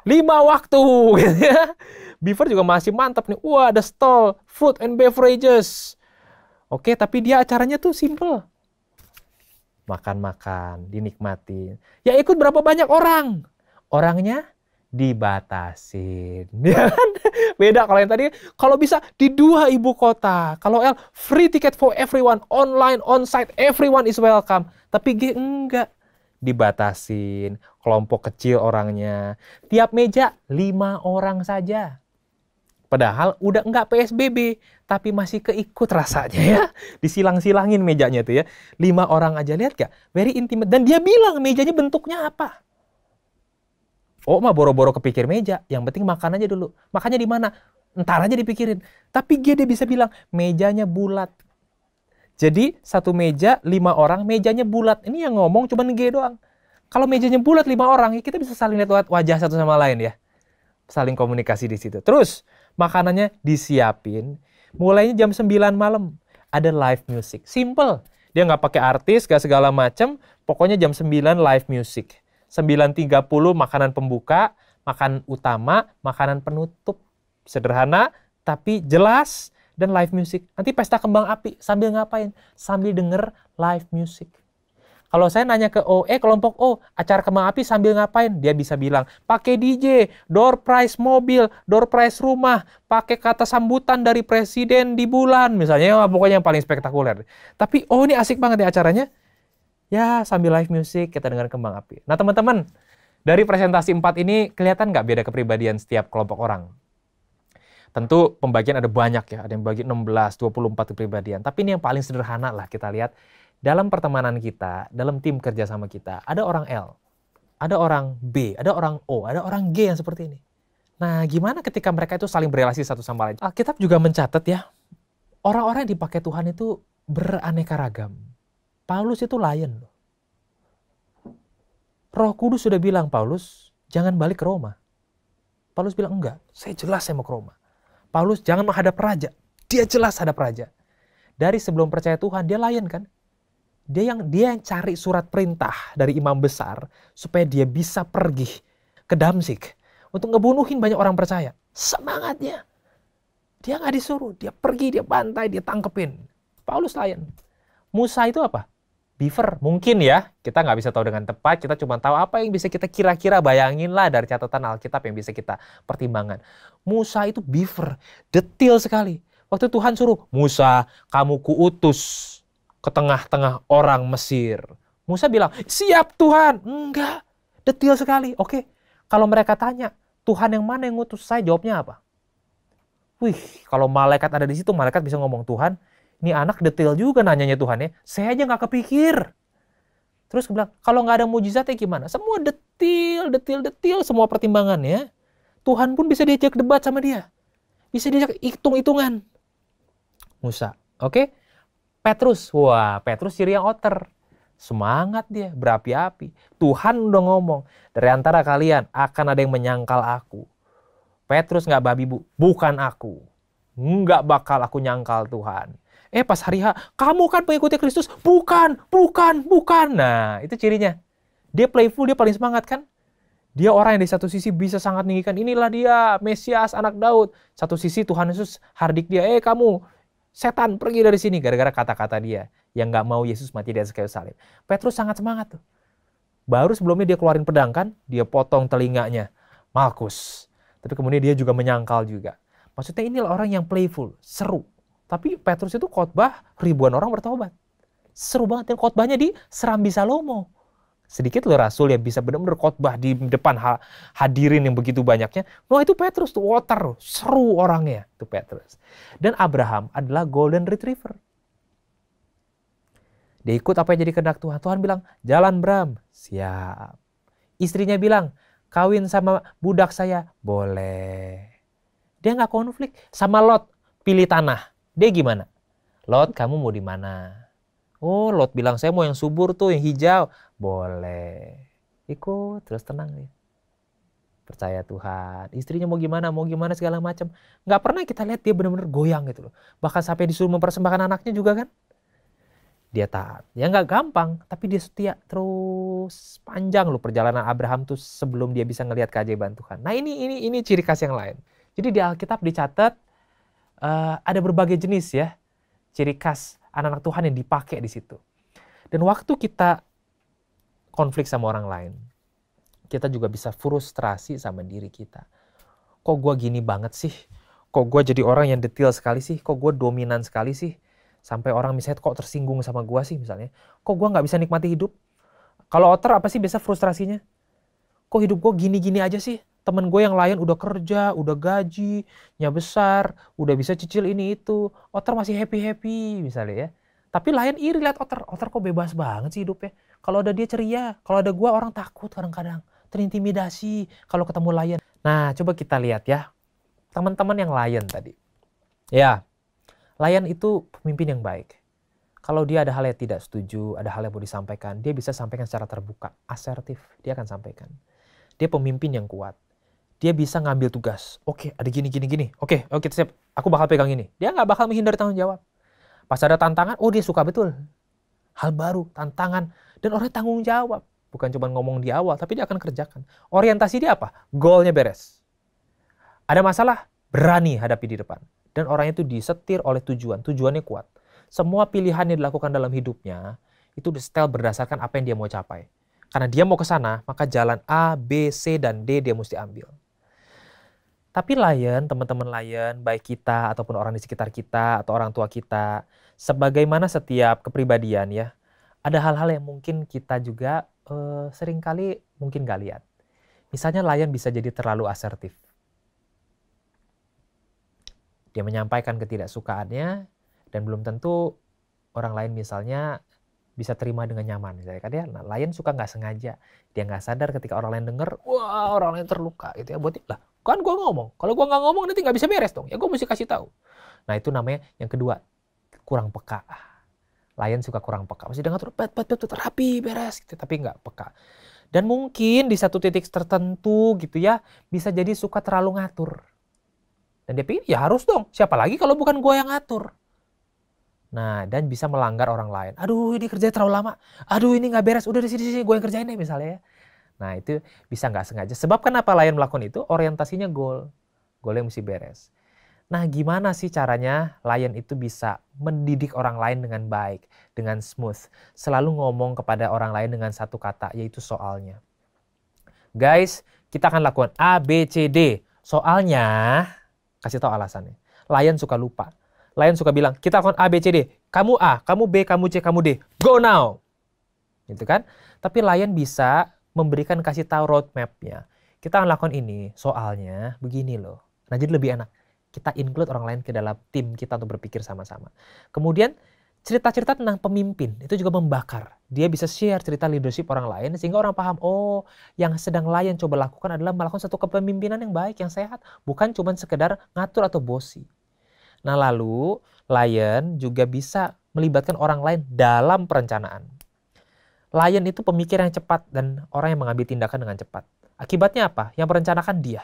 Lima waktu gitu ya. Beaver juga masih mantap nih. Wah ada stall, food and beverages. Oke, tapi dia acaranya tuh simple. Makan-makan, dinikmatin. Ya ikut berapa banyak orang? Orangnya dibatasin. Ya kan? Beda kalau yang tadi, kalau bisa di dua ibu kota. Kalau L, free ticket for everyone, online, on-site, everyone is welcome. Tapi G enggak, dibatasin, kelompok kecil orangnya. Tiap meja lima orang saja. Padahal udah enggak PSBB, tapi masih keikut rasanya ya. Disilang-silangin mejanya tuh ya. Lima orang aja, lihat gak? Very intimate. Dan dia bilang mejanya bentuknya apa Oh mah boro-boro kepikir meja, yang penting makan aja dulu. Makannya di mana? Ntar aja dipikirin. Tapi dia bisa bilang mejanya bulat. Jadi satu meja lima orang, mejanya bulat. Ini yang ngomong cuma G doang. Kalau mejanya bulat lima orang, ya kita bisa saling lihat wajah satu sama lain ya. Saling komunikasi di situ. Terus makanannya disiapin. Mulainya jam 9 malam. Ada live music. Simple. Dia nggak pakai artis, nggak segala macam. Pokoknya jam 9 live music. 9.30 makanan pembuka, makan utama, makanan penutup. Sederhana tapi jelas dan live music. Nanti pesta kembang api sambil ngapain? Sambil denger live music. Kalau saya nanya ke O, e, eh kelompok O, acara kembang api sambil ngapain? Dia bisa bilang, pakai DJ, door prize mobil, door prize rumah, pakai kata sambutan dari presiden di bulan. Misalnya, pokoknya yang paling spektakuler. Tapi, oh ini asik banget ya acaranya ya sambil live music kita dengar kembang api. Nah teman-teman, dari presentasi empat ini kelihatan nggak beda kepribadian setiap kelompok orang? Tentu pembagian ada banyak ya, ada yang bagi 16, 24 kepribadian. Tapi ini yang paling sederhana lah kita lihat. Dalam pertemanan kita, dalam tim kerjasama kita, ada orang L, ada orang B, ada orang O, ada orang G yang seperti ini. Nah, gimana ketika mereka itu saling berrelasi satu sama lain? Alkitab juga mencatat ya, orang-orang yang dipakai Tuhan itu beraneka ragam Paulus itu lion. Roh Kudus sudah bilang Paulus, jangan balik ke Roma. Paulus bilang enggak, saya jelas saya mau ke Roma. Paulus jangan menghadap raja. Dia jelas hadap raja. Dari sebelum percaya Tuhan dia lain kan? Dia yang dia yang cari surat perintah dari imam besar supaya dia bisa pergi ke Damsik untuk ngebunuhin banyak orang percaya. Semangatnya. Dia nggak disuruh, dia pergi, dia bantai, dia tangkepin. Paulus lain. Musa itu apa? Beaver mungkin ya kita nggak bisa tahu dengan tepat kita cuma tahu apa yang bisa kita kira-kira bayangin lah dari catatan Alkitab yang bisa kita pertimbangkan Musa itu beaver detil sekali waktu Tuhan suruh Musa kamu kuutus ke tengah-tengah orang Mesir Musa bilang siap Tuhan enggak detil sekali oke kalau mereka tanya Tuhan yang mana yang ngutus saya jawabnya apa Wih, kalau malaikat ada di situ, malaikat bisa ngomong Tuhan, ini anak detail juga nanyanya Tuhan ya. Saya aja nggak kepikir. Terus gue bilang, kalau nggak ada mujizatnya gimana? Semua detail, detail, detail semua pertimbangannya. Tuhan pun bisa diajak debat sama dia. Bisa diajak hitung-hitungan. Musa, oke? Okay? Petrus, wah Petrus ciri yang otter. Semangat dia, berapi-api. Tuhan udah ngomong, dari antara kalian akan ada yang menyangkal aku. Petrus nggak babi bu, bukan aku. Nggak bakal aku nyangkal Tuhan. Eh pas hari H, kamu kan pengikutnya Kristus? Bukan, bukan, bukan. Nah, itu cirinya. Dia playful, dia paling semangat kan? Dia orang yang di satu sisi bisa sangat meninggikan, inilah dia, Mesias, anak Daud. Satu sisi Tuhan Yesus hardik dia, eh kamu, setan pergi dari sini gara-gara kata-kata dia yang gak mau Yesus mati di atas kayu salib. Petrus sangat semangat tuh. Baru sebelumnya dia keluarin pedang kan, dia potong telinganya. Markus. Tapi kemudian dia juga menyangkal juga. Maksudnya inilah orang yang playful, seru, tapi Petrus itu khotbah ribuan orang bertobat. Seru banget yang khotbahnya di Serambi Salomo. Sedikit loh Rasul yang bisa benar-benar khotbah di depan hadirin yang begitu banyaknya. Wah itu Petrus tuh water, seru orangnya itu Petrus. Dan Abraham adalah golden retriever. Dia ikut apa yang jadi kehendak Tuhan. Tuhan bilang, jalan Bram, siap. Istrinya bilang, kawin sama budak saya, boleh. Dia nggak konflik. Sama Lot, pilih tanah. Dia gimana? Lot, kamu mau di mana? Oh, Lot bilang saya mau yang subur tuh, yang hijau. Boleh. Ikut, terus tenang ya. Percaya Tuhan. Istrinya mau gimana, mau gimana segala macam. Nggak pernah kita lihat dia benar-benar goyang gitu loh. Bahkan sampai disuruh mempersembahkan anaknya juga kan. Dia taat. Ya nggak gampang, tapi dia setia terus panjang loh perjalanan Abraham tuh sebelum dia bisa ngelihat keajaiban Tuhan. Nah ini ini ini ciri khas yang lain. Jadi di Alkitab dicatat uh, ada berbagai jenis ya ciri khas anak-anak Tuhan yang dipakai di situ. Dan waktu kita konflik sama orang lain, kita juga bisa frustrasi sama diri kita. Kok gue gini banget sih? Kok gue jadi orang yang detail sekali sih? Kok gue dominan sekali sih? Sampai orang misalnya kok tersinggung sama gue sih misalnya. Kok gue gak bisa nikmati hidup? Kalau otter apa sih biasa frustrasinya? Kok hidup gue gini-gini aja sih? temen gue yang lain udah kerja, udah gaji gajinya besar, udah bisa cicil ini itu, Otter masih happy-happy misalnya ya. Tapi lain iri lihat Otter, Otter kok bebas banget sih hidupnya. Kalau ada dia ceria, kalau ada gue orang takut kadang-kadang, terintimidasi kalau ketemu lain. Nah coba kita lihat ya, teman-teman yang lain tadi. Ya, lain itu pemimpin yang baik. Kalau dia ada hal yang tidak setuju, ada hal yang mau disampaikan, dia bisa sampaikan secara terbuka, asertif, dia akan sampaikan. Dia pemimpin yang kuat dia bisa ngambil tugas. Oke, okay, ada gini gini gini. Oke, okay, oke okay, siap. Aku bakal pegang ini. Dia nggak bakal menghindari tanggung jawab. Pas ada tantangan, oh dia suka betul. Hal baru, tantangan, dan orang tanggung jawab. Bukan cuma ngomong di awal, tapi dia akan kerjakan. Orientasi dia apa? Goalnya beres. Ada masalah, berani hadapi di depan. Dan orang itu disetir oleh tujuan. Tujuannya kuat. Semua pilihan yang dilakukan dalam hidupnya, itu setel berdasarkan apa yang dia mau capai. Karena dia mau ke sana, maka jalan A, B, C, dan D dia mesti ambil. Tapi layan, teman-teman layan, baik kita ataupun orang di sekitar kita atau orang tua kita, sebagaimana setiap kepribadian ya, ada hal-hal yang mungkin kita juga uh, seringkali mungkin gak lihat. Misalnya layan bisa jadi terlalu asertif. Dia menyampaikan ketidaksukaannya dan belum tentu orang lain misalnya bisa terima dengan nyaman misalnya kan dia, ya. nah, lain suka nggak sengaja dia nggak sadar ketika orang lain dengar, wah orang lain terluka gitu ya buat dia lah Kan gue ngomong. Kalau gue nggak ngomong nanti nggak bisa beres dong. Ya gue mesti kasih tahu. Nah itu namanya yang kedua kurang peka. Lain suka kurang peka. Masih dengar tuh pet pet pet terapi beres gitu. Tapi nggak peka. Dan mungkin di satu titik tertentu gitu ya bisa jadi suka terlalu ngatur. Dan dia pikir ya harus dong. Siapa lagi kalau bukan gue yang ngatur. Nah, dan bisa melanggar orang lain. Aduh, ini kerja terlalu lama. Aduh, ini nggak beres. Udah di sini sini gue yang kerjain deh misalnya ya. Nah itu bisa nggak sengaja. Sebab kenapa Lion melakukan itu? Orientasinya goal. yang mesti beres. Nah gimana sih caranya Lion itu bisa mendidik orang lain dengan baik, dengan smooth. Selalu ngomong kepada orang lain dengan satu kata, yaitu soalnya. Guys, kita akan lakukan A, B, C, D. Soalnya, kasih tahu alasannya. Lion suka lupa. Lion suka bilang, kita akan A, B, C, D. Kamu A, kamu B, kamu C, kamu D. Go now! Gitu kan? Tapi Lion bisa memberikan kasih tahu roadmapnya. Kita akan lakukan ini, soalnya begini loh. Nah jadi lebih enak. Kita include orang lain ke dalam tim kita untuk berpikir sama-sama. Kemudian cerita-cerita tentang pemimpin itu juga membakar. Dia bisa share cerita leadership orang lain sehingga orang paham, oh yang sedang lain coba lakukan adalah melakukan satu kepemimpinan yang baik, yang sehat. Bukan cuma sekedar ngatur atau bosi. Nah lalu Lion juga bisa melibatkan orang lain dalam perencanaan. Lion itu pemikir yang cepat dan orang yang mengambil tindakan dengan cepat. Akibatnya apa? Yang merencanakan dia.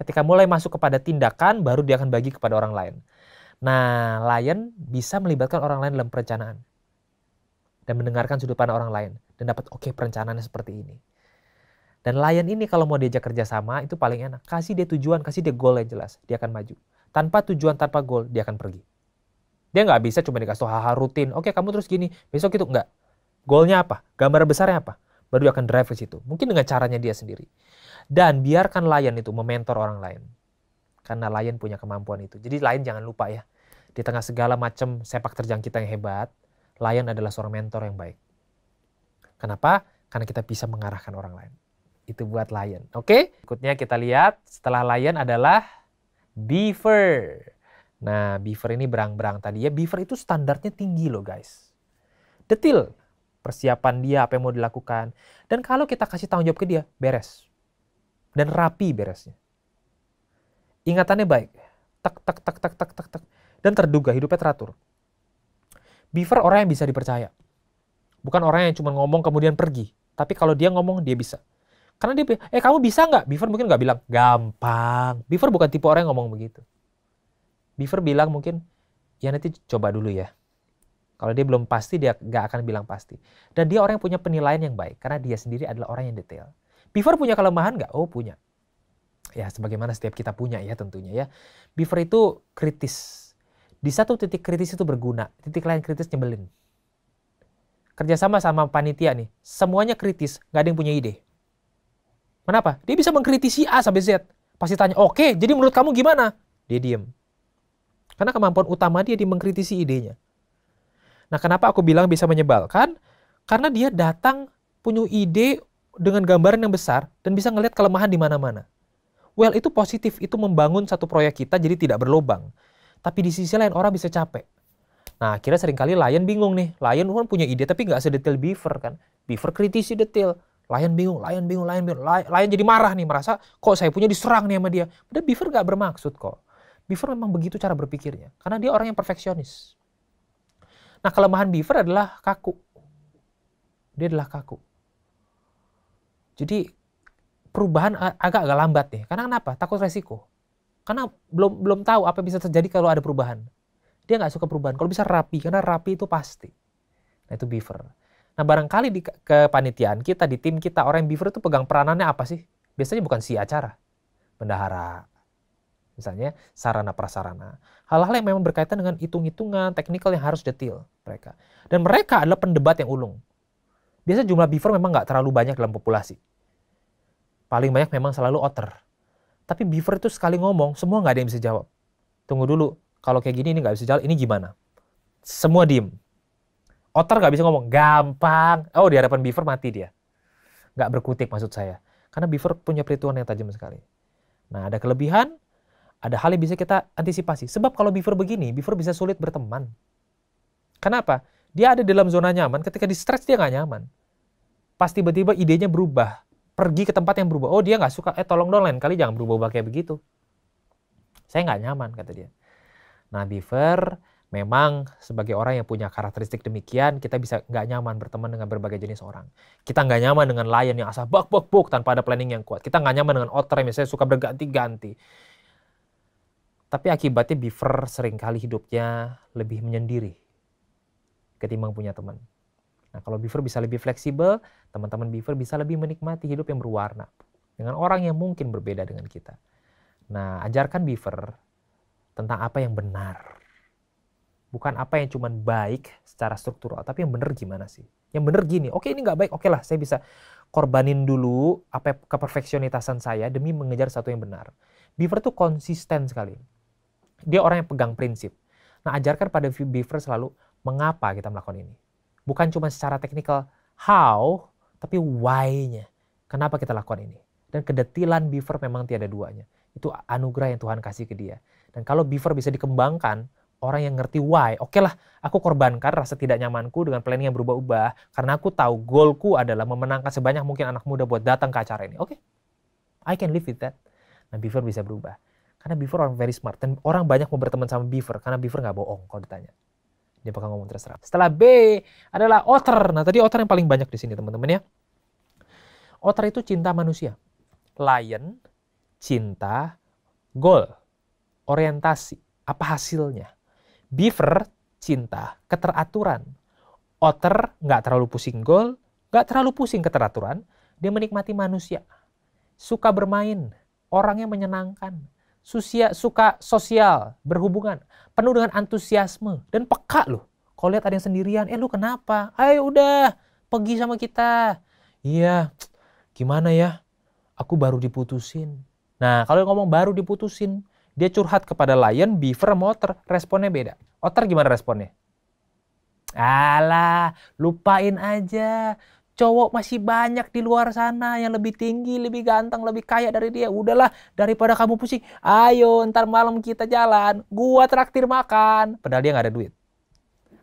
Ketika mulai masuk kepada tindakan, baru dia akan bagi kepada orang lain. Nah, Lion bisa melibatkan orang lain dalam perencanaan. Dan mendengarkan sudut pandang orang lain. Dan dapat, oke okay, perencanaannya seperti ini. Dan Lion ini kalau mau diajak kerjasama, itu paling enak. Kasih dia tujuan, kasih dia goal yang jelas. Dia akan maju. Tanpa tujuan, tanpa goal, dia akan pergi. Dia nggak bisa cuma dikasih hal-hal rutin. Oke, okay, kamu terus gini. Besok itu nggak Goalnya apa? Gambar besarnya apa? Baru dia akan drive ke situ. Mungkin dengan caranya dia sendiri. Dan biarkan layan itu mementor orang lain. Karena layan punya kemampuan itu. Jadi lion jangan lupa ya. Di tengah segala macam sepak terjang kita yang hebat, layan adalah seorang mentor yang baik. Kenapa? Karena kita bisa mengarahkan orang lain. Itu buat lion. Oke, berikutnya kita lihat setelah lion adalah beaver. Nah, beaver ini berang-berang tadi ya. Beaver itu standarnya tinggi loh guys. Detil persiapan dia apa yang mau dilakukan dan kalau kita kasih tanggung jawab ke dia beres dan rapi beresnya ingatannya baik tak tak tak tak tak tak tak dan terduga hidupnya teratur Beaver orang yang bisa dipercaya bukan orang yang cuma ngomong kemudian pergi tapi kalau dia ngomong dia bisa karena dia eh kamu bisa nggak Beaver mungkin nggak bilang gampang Beaver bukan tipe orang yang ngomong begitu Beaver bilang mungkin ya nanti coba dulu ya kalau dia belum pasti, dia nggak akan bilang pasti. Dan dia orang yang punya penilaian yang baik, karena dia sendiri adalah orang yang detail. Beaver punya kelemahan nggak? Oh punya. Ya sebagaimana setiap kita punya ya tentunya ya. Beaver itu kritis. Di satu titik kritis itu berguna, titik lain kritis nyebelin. Kerjasama sama panitia nih, semuanya kritis, nggak ada yang punya ide. Kenapa? Dia bisa mengkritisi A sampai Z. Pasti tanya, oke, okay, jadi menurut kamu gimana? Dia diem. Karena kemampuan utama dia di mengkritisi idenya. Nah, kenapa aku bilang bisa menyebalkan? Karena dia datang punya ide dengan gambaran yang besar dan bisa ngelihat kelemahan di mana-mana. Well, itu positif, itu membangun satu proyek kita jadi tidak berlobang. Tapi di sisi lain orang bisa capek. Nah, akhirnya seringkali Lion bingung nih. Lion kan punya ide tapi nggak sedetail Beaver kan. Beaver kritisi detail. Lion bingung, Lion bingung, Lion bingung. Lion jadi marah nih, merasa kok saya punya diserang nih sama dia. Padahal Beaver nggak bermaksud kok. Beaver memang begitu cara berpikirnya. Karena dia orang yang perfeksionis. Nah, kelemahan beaver adalah kaku. Dia adalah kaku. Jadi perubahan agak agak lambat nih. Karena kenapa? Takut resiko. Karena belum belum tahu apa yang bisa terjadi kalau ada perubahan. Dia nggak suka perubahan. Kalau bisa rapi, karena rapi itu pasti. Nah itu beaver. Nah barangkali di kepanitiaan kita, di tim kita, orang yang beaver itu pegang peranannya apa sih? Biasanya bukan si acara. Bendahara, misalnya sarana prasarana. Hal-hal yang memang berkaitan dengan hitung-hitungan, teknikal yang harus detail mereka. Dan mereka adalah pendebat yang ulung. biasanya jumlah beaver memang nggak terlalu banyak dalam populasi. Paling banyak memang selalu otter. Tapi beaver itu sekali ngomong, semua nggak ada yang bisa jawab. Tunggu dulu, kalau kayak gini ini nggak bisa jalan, ini gimana? Semua diem. Otter nggak bisa ngomong, gampang. Oh di hadapan beaver mati dia. Nggak berkutik maksud saya. Karena beaver punya perhitungan yang tajam sekali. Nah ada kelebihan, ada hal yang bisa kita antisipasi. Sebab kalau beaver begini, beaver bisa sulit berteman. Kenapa? Dia ada dalam zona nyaman, ketika di stretch dia nggak nyaman. Pas tiba-tiba idenya berubah, pergi ke tempat yang berubah. Oh dia nggak suka, eh tolong dong lain kali jangan berubah kayak begitu. Saya nggak nyaman, kata dia. Nah beaver memang sebagai orang yang punya karakteristik demikian kita bisa nggak nyaman berteman dengan berbagai jenis orang kita nggak nyaman dengan lion yang asal bok bok bok tanpa ada planning yang kuat kita nggak nyaman dengan otter yang misalnya suka berganti-ganti tapi akibatnya Beaver seringkali hidupnya lebih menyendiri ketimbang punya teman. Nah kalau Beaver bisa lebih fleksibel, teman-teman Beaver bisa lebih menikmati hidup yang berwarna dengan orang yang mungkin berbeda dengan kita. Nah ajarkan Beaver tentang apa yang benar. Bukan apa yang cuman baik secara struktural, tapi yang benar gimana sih? Yang benar gini, oke ini nggak baik, oke lah saya bisa korbanin dulu apa keperfeksionitasan saya demi mengejar satu yang benar. Beaver tuh konsisten sekali. Dia orang yang pegang prinsip. Nah, ajarkan pada Beaver selalu mengapa kita melakukan ini. Bukan cuma secara teknikal how, tapi why-nya. Kenapa kita lakukan ini. Dan kedetilan Beaver memang tiada duanya. Itu anugerah yang Tuhan kasih ke dia. Dan kalau Beaver bisa dikembangkan, orang yang ngerti why, oke okay lah, aku korbankan rasa tidak nyamanku dengan planning yang berubah-ubah, karena aku tahu goalku adalah memenangkan sebanyak mungkin anak muda buat datang ke acara ini. Oke, okay. I can live with that. Nah, Beaver bisa berubah. Karena Beaver orang very smart. Dan orang banyak mau berteman sama Beaver. Karena Beaver nggak bohong kalau ditanya. Dia bakal ngomong terserah. Setelah B adalah Otter. Nah tadi Otter yang paling banyak di sini teman-teman ya. Otter itu cinta manusia. Lion, cinta, goal, orientasi. Apa hasilnya? Beaver, cinta, keteraturan. Otter nggak terlalu pusing goal, nggak terlalu pusing keteraturan. Dia menikmati manusia. Suka bermain, orangnya menyenangkan susia, suka sosial, berhubungan, penuh dengan antusiasme dan peka loh. Kalau lihat ada yang sendirian, eh lu kenapa? Ayo udah, pergi sama kita. Iya, gimana ya? Aku baru diputusin. Nah, kalau ngomong baru diputusin, dia curhat kepada lion, beaver, sama otter. Responnya beda. Otter gimana responnya? Alah, lupain aja cowok masih banyak di luar sana yang lebih tinggi, lebih ganteng, lebih kaya dari dia. Udahlah, daripada kamu pusing, ayo ntar malam kita jalan, gua traktir makan. Padahal dia nggak ada duit.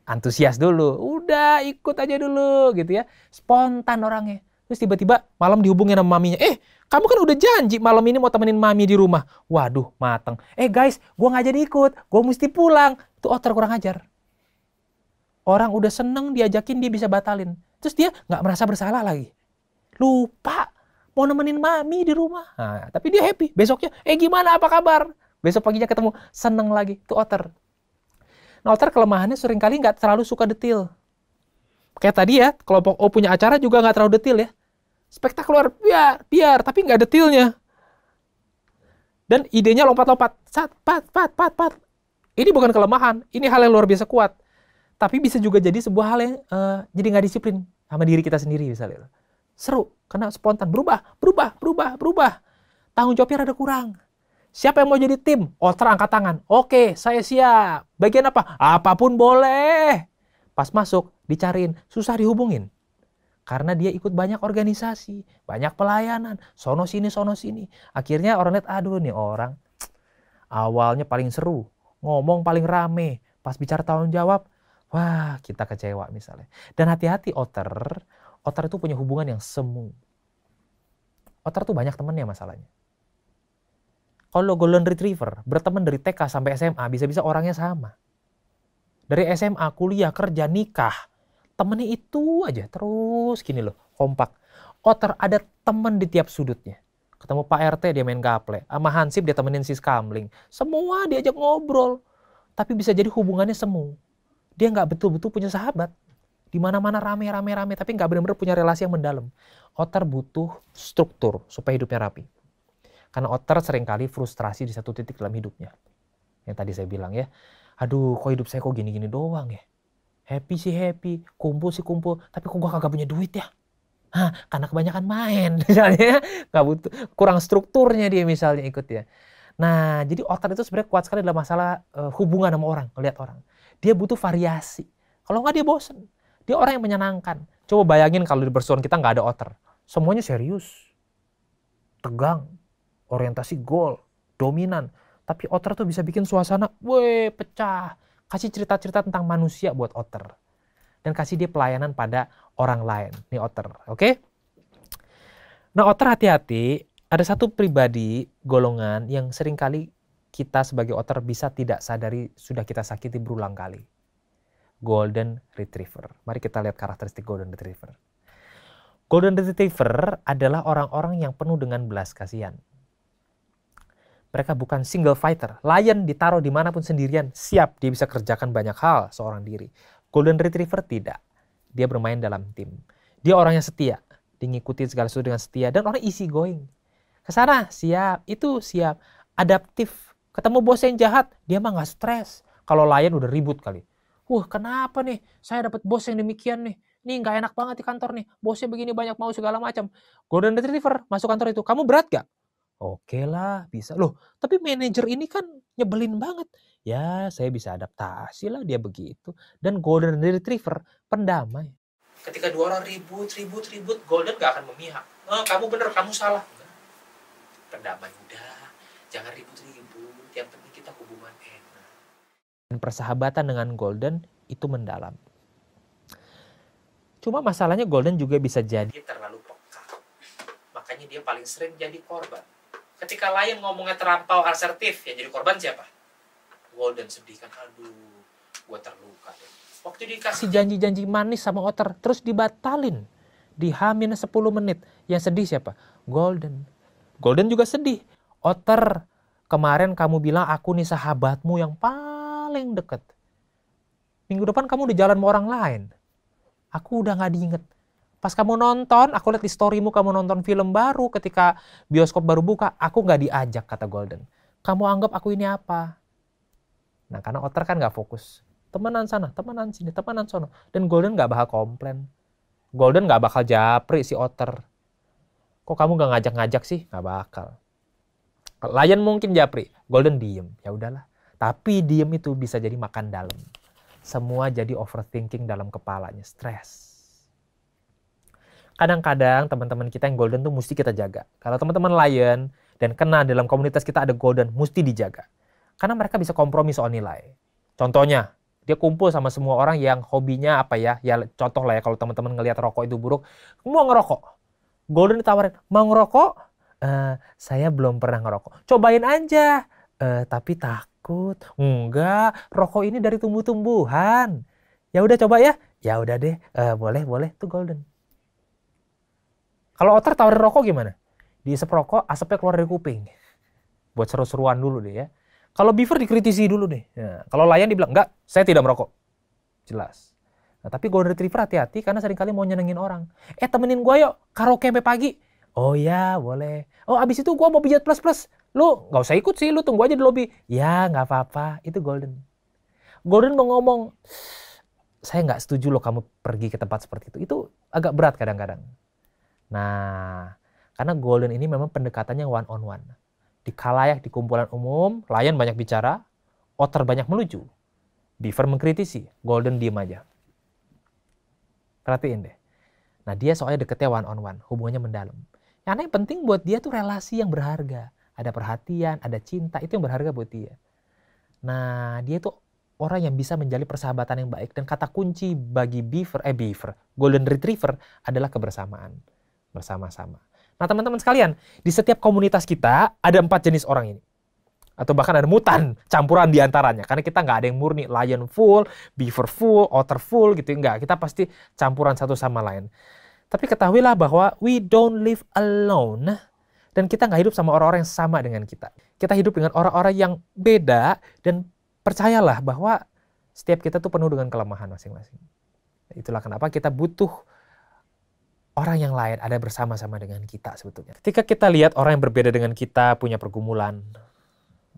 Antusias dulu, udah ikut aja dulu gitu ya. Spontan orangnya. Terus tiba-tiba malam dihubungin sama maminya. Eh, kamu kan udah janji malam ini mau temenin mami di rumah. Waduh, mateng. Eh guys, gua gak jadi ikut. gua mesti pulang. Itu otter kurang ajar. Orang udah seneng diajakin, dia bisa batalin. Terus dia nggak merasa bersalah lagi. Lupa mau nemenin mami di rumah. Nah, tapi dia happy. Besoknya, eh gimana apa kabar? Besok paginya ketemu, seneng lagi. Itu otter. Nah, otter kelemahannya seringkali nggak terlalu suka detil. Kayak tadi ya, kelompok O punya acara juga nggak terlalu detil ya. Spektakuler, biar, ya, biar, tapi nggak detilnya. Dan idenya lompat-lompat. Sat, pat, pat, pat, pat. Ini bukan kelemahan, ini hal yang luar biasa kuat tapi bisa juga jadi sebuah hal yang uh, jadi nggak disiplin sama diri kita sendiri misalnya seru karena spontan berubah berubah berubah berubah tanggung jawabnya ada kurang siapa yang mau jadi tim oh angkat tangan oke saya siap bagian apa apapun boleh pas masuk dicariin susah dihubungin karena dia ikut banyak organisasi, banyak pelayanan, sono sini sono sini. Akhirnya orang lihat aduh nih orang awalnya paling seru, ngomong paling rame, pas bicara tanggung jawab Wah, kita kecewa misalnya. Dan hati-hati otter. Otter itu punya hubungan yang semu. Otter tuh banyak temennya masalahnya. Kalau golden retriever berteman dari TK sampai SMA, bisa-bisa orangnya sama. Dari SMA, kuliah, kerja, nikah, temennya itu aja terus gini loh, kompak. Otter ada temen di tiap sudutnya. Ketemu Pak RT dia main gaple, sama Hansip dia temenin si Skamling. Semua diajak ngobrol, tapi bisa jadi hubungannya semu dia nggak betul-betul punya sahabat. Di mana-mana rame, rame, rame, tapi nggak benar-benar punya relasi yang mendalam. Otter butuh struktur supaya hidupnya rapi. Karena otter seringkali frustrasi di satu titik dalam hidupnya. Yang tadi saya bilang ya, aduh kok hidup saya kok gini-gini doang ya. Happy sih happy, kumpul sih kumpul, tapi kok gak kagak punya duit ya. Hah, karena kebanyakan main misalnya, ya, nggak butuh, kurang strukturnya dia misalnya ikut ya. Nah, jadi Otter itu sebenarnya kuat sekali dalam masalah uh, hubungan sama orang, lihat orang. Dia butuh variasi. Kalau nggak dia bosen. Dia orang yang menyenangkan. Coba bayangin kalau di perseruan kita nggak ada otter. Semuanya serius. Tegang. Orientasi goal. Dominan. Tapi otter tuh bisa bikin suasana, weh pecah. Kasih cerita-cerita tentang manusia buat otter. Dan kasih dia pelayanan pada orang lain. Ini otter, oke? Okay? Nah otter hati-hati. Ada satu pribadi, golongan yang seringkali kita sebagai otter bisa tidak sadari sudah kita sakiti berulang kali. Golden Retriever. Mari kita lihat karakteristik Golden Retriever. Golden Retriever adalah orang-orang yang penuh dengan belas kasihan. Mereka bukan single fighter. Lion ditaruh dimanapun sendirian, siap dia bisa kerjakan banyak hal seorang diri. Golden Retriever tidak. Dia bermain dalam tim. Dia orang yang setia. Dia ngikutin segala sesuatu dengan setia. Dan orang easy going. Kesana siap, itu siap. Adaptif, Ketemu bos yang jahat, dia mah gak stres. Kalau lain udah ribut kali. Wah kenapa nih? Saya dapat bos yang demikian nih. Nih gak enak banget di kantor nih. Bosnya begini banyak mau segala macam. Golden Retriever masuk kantor itu. Kamu berat gak? Oke lah, bisa. Loh, tapi manajer ini kan nyebelin banget. Ya, saya bisa adaptasi lah dia begitu. Dan Golden Retriever pendamai. Ketika dua orang ribut, ribut, ribut, Golden gak akan memihak. Oh, kamu bener, kamu salah. Pendamai udah, jangan ribut, ribut yang penting kita hubungan enak dan persahabatan dengan Golden itu mendalam cuma masalahnya Golden juga bisa jadi dia terlalu peka makanya dia paling sering jadi korban ketika lain ngomongnya terlampau asertif ya jadi korban siapa Golden sedih kan aduh gue terluka deh waktu dikasih janji-janji manis sama Otter terus dibatalin di H-10 menit yang sedih siapa Golden Golden juga sedih Otter Kemarin kamu bilang aku nih sahabatmu yang paling deket. Minggu depan kamu udah jalan sama orang lain. Aku udah gak diinget. Pas kamu nonton, aku lihat di storymu kamu nonton film baru ketika bioskop baru buka, aku gak diajak kata Golden. Kamu anggap aku ini apa? Nah karena Otter kan gak fokus. Temenan sana, temenan sini, temenan sana. Dan Golden gak bakal komplain. Golden gak bakal japri si Otter. Kok kamu gak ngajak-ngajak sih? Gak bakal. Lion mungkin Japri, Golden diem, ya udahlah. Tapi diem itu bisa jadi makan dalam. Semua jadi overthinking dalam kepalanya, stres. Kadang-kadang teman-teman kita yang golden tuh mesti kita jaga. Kalau teman-teman lion dan kena dalam komunitas kita ada golden, mesti dijaga. Karena mereka bisa kompromi soal nilai. Contohnya, dia kumpul sama semua orang yang hobinya apa ya ya contoh lah ya kalau teman-teman ngelihat rokok itu buruk mau ngerokok golden ditawarin mau ngerokok Eh, saya belum pernah ngerokok. Cobain aja. Eh, tapi takut. Enggak, rokok ini dari tumbuh-tumbuhan. Ya udah coba ya. Ya udah deh, eh, boleh boleh tuh golden. Kalau otter tawarin rokok gimana? Diisep rokok, asapnya keluar dari kuping. Buat seru-seruan dulu deh ya. Kalau beaver dikritisi dulu deh. Ya. kalau layan dibilang, enggak, saya tidak merokok. Jelas. Nah, tapi golden retriever hati-hati karena seringkali mau nyenengin orang. Eh temenin gue yuk, karaoke sampai pagi. Oh ya, boleh. Oh, abis itu gua mau pijat plus plus. Lu nggak usah ikut sih, lu tunggu aja di lobby. Ya, nggak apa-apa. Itu Golden. Golden mau ngomong, saya nggak setuju loh kamu pergi ke tempat seperti itu. Itu agak berat kadang-kadang. Nah, karena Golden ini memang pendekatannya one on one. Di kalayak, di kumpulan umum, layan banyak bicara, otter banyak melucu. Beaver mengkritisi, Golden diem aja. Perhatiin deh. Nah dia soalnya deketnya one on one, hubungannya mendalam. Karena yang penting buat dia tuh relasi yang berharga. Ada perhatian, ada cinta, itu yang berharga buat dia. Nah, dia tuh orang yang bisa menjalin persahabatan yang baik. Dan kata kunci bagi beaver, eh beaver, golden retriever adalah kebersamaan. Bersama-sama. Nah, teman-teman sekalian, di setiap komunitas kita ada empat jenis orang ini atau bahkan ada mutan campuran diantaranya karena kita nggak ada yang murni lion full beaver full otter full gitu nggak kita pasti campuran satu sama lain tapi ketahuilah bahwa we don't live alone nah, dan kita nggak hidup sama orang-orang yang sama dengan kita. Kita hidup dengan orang-orang yang beda dan percayalah bahwa setiap kita tuh penuh dengan kelemahan masing-masing. Itulah kenapa kita butuh orang yang lain ada bersama-sama dengan kita sebetulnya. Ketika kita lihat orang yang berbeda dengan kita punya pergumulan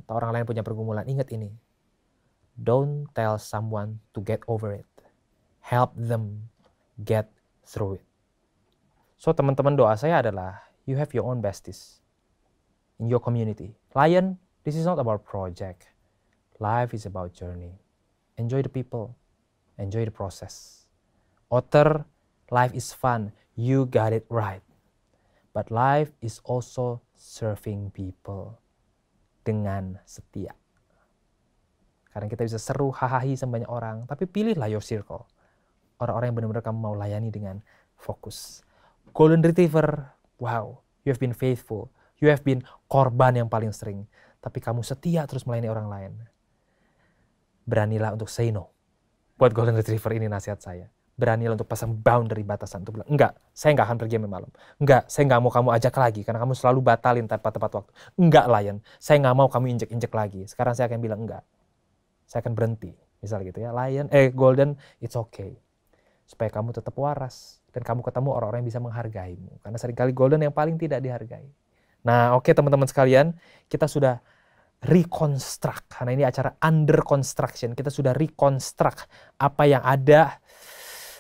atau orang lain punya pergumulan, ingat ini. Don't tell someone to get over it. Help them get through it. So teman-teman doa saya adalah you have your own besties in your community. Lion, this is not about project. Life is about journey. Enjoy the people. Enjoy the process. Otter, life is fun. You got it right. But life is also serving people dengan setia. Karena kita bisa seru hahahi sama banyak orang, tapi pilihlah your circle. Orang-orang yang benar-benar kamu mau layani dengan fokus. Golden Retriever, wow, you have been faithful. You have been korban yang paling sering. Tapi kamu setia terus melayani orang lain. Beranilah untuk say no. Buat Golden Retriever ini nasihat saya. Beranilah untuk pasang boundary batasan. Untuk enggak, saya enggak akan pergi sampai malam. Enggak, saya enggak mau kamu ajak lagi karena kamu selalu batalin tepat tepat waktu. Enggak, Lion, saya enggak mau kamu injek-injek lagi. Sekarang saya akan bilang enggak. Saya akan berhenti. Misalnya gitu ya, Lion, eh Golden, it's okay. Supaya kamu tetap waras, dan kamu ketemu orang-orang yang bisa menghargaimu. Karena seringkali golden yang paling tidak dihargai. Nah, oke okay, teman-teman sekalian, kita sudah reconstruct. Karena ini acara under construction. Kita sudah reconstruct apa yang ada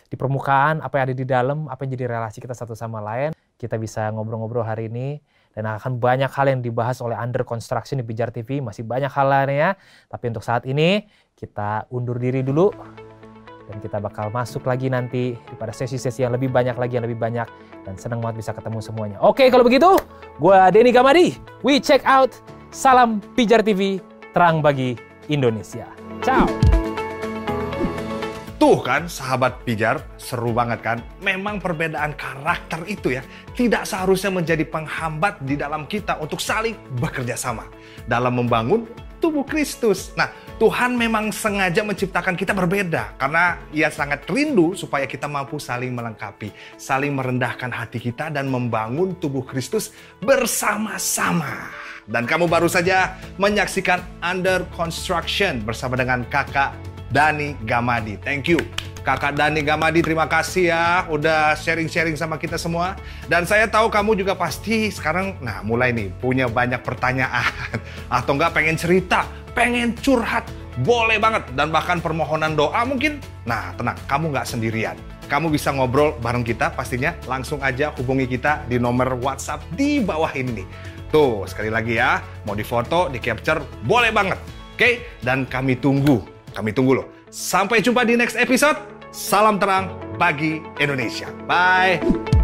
di permukaan, apa yang ada di dalam, apa yang jadi relasi kita satu sama lain. Kita bisa ngobrol-ngobrol hari ini dan akan banyak hal yang dibahas oleh Under Construction di Pijar TV. Masih banyak hal lainnya, tapi untuk saat ini kita undur diri dulu dan kita bakal masuk lagi nanti pada sesi-sesi yang lebih banyak lagi yang lebih banyak dan senang banget bisa ketemu semuanya. Oke kalau begitu, gue Denny Kamadi We check out. Salam Pijar TV terang bagi Indonesia. Ciao. Tuh kan sahabat pijar, seru banget kan? Memang perbedaan karakter itu ya, tidak seharusnya menjadi penghambat di dalam kita untuk saling bekerja sama dalam membangun tubuh Kristus. Nah, Tuhan memang sengaja menciptakan kita berbeda karena ia sangat rindu supaya kita mampu saling melengkapi, saling merendahkan hati kita dan membangun tubuh Kristus bersama-sama. Dan kamu baru saja menyaksikan Under Construction bersama dengan kakak Dani Gamadi. Thank you. Kakak Dani Gamadi, terima kasih ya udah sharing-sharing sama kita semua. Dan saya tahu kamu juga pasti sekarang, nah mulai nih punya banyak pertanyaan atau nggak pengen cerita pengen curhat, boleh banget. Dan bahkan permohonan doa mungkin. Nah tenang, kamu nggak sendirian. Kamu bisa ngobrol bareng kita pastinya. Langsung aja hubungi kita di nomor WhatsApp di bawah ini. Tuh, sekali lagi ya, mau difoto, di capture, boleh banget. Oke, dan kami tunggu. Kami tunggu loh. Sampai jumpa di next episode. Salam terang bagi Indonesia. Bye.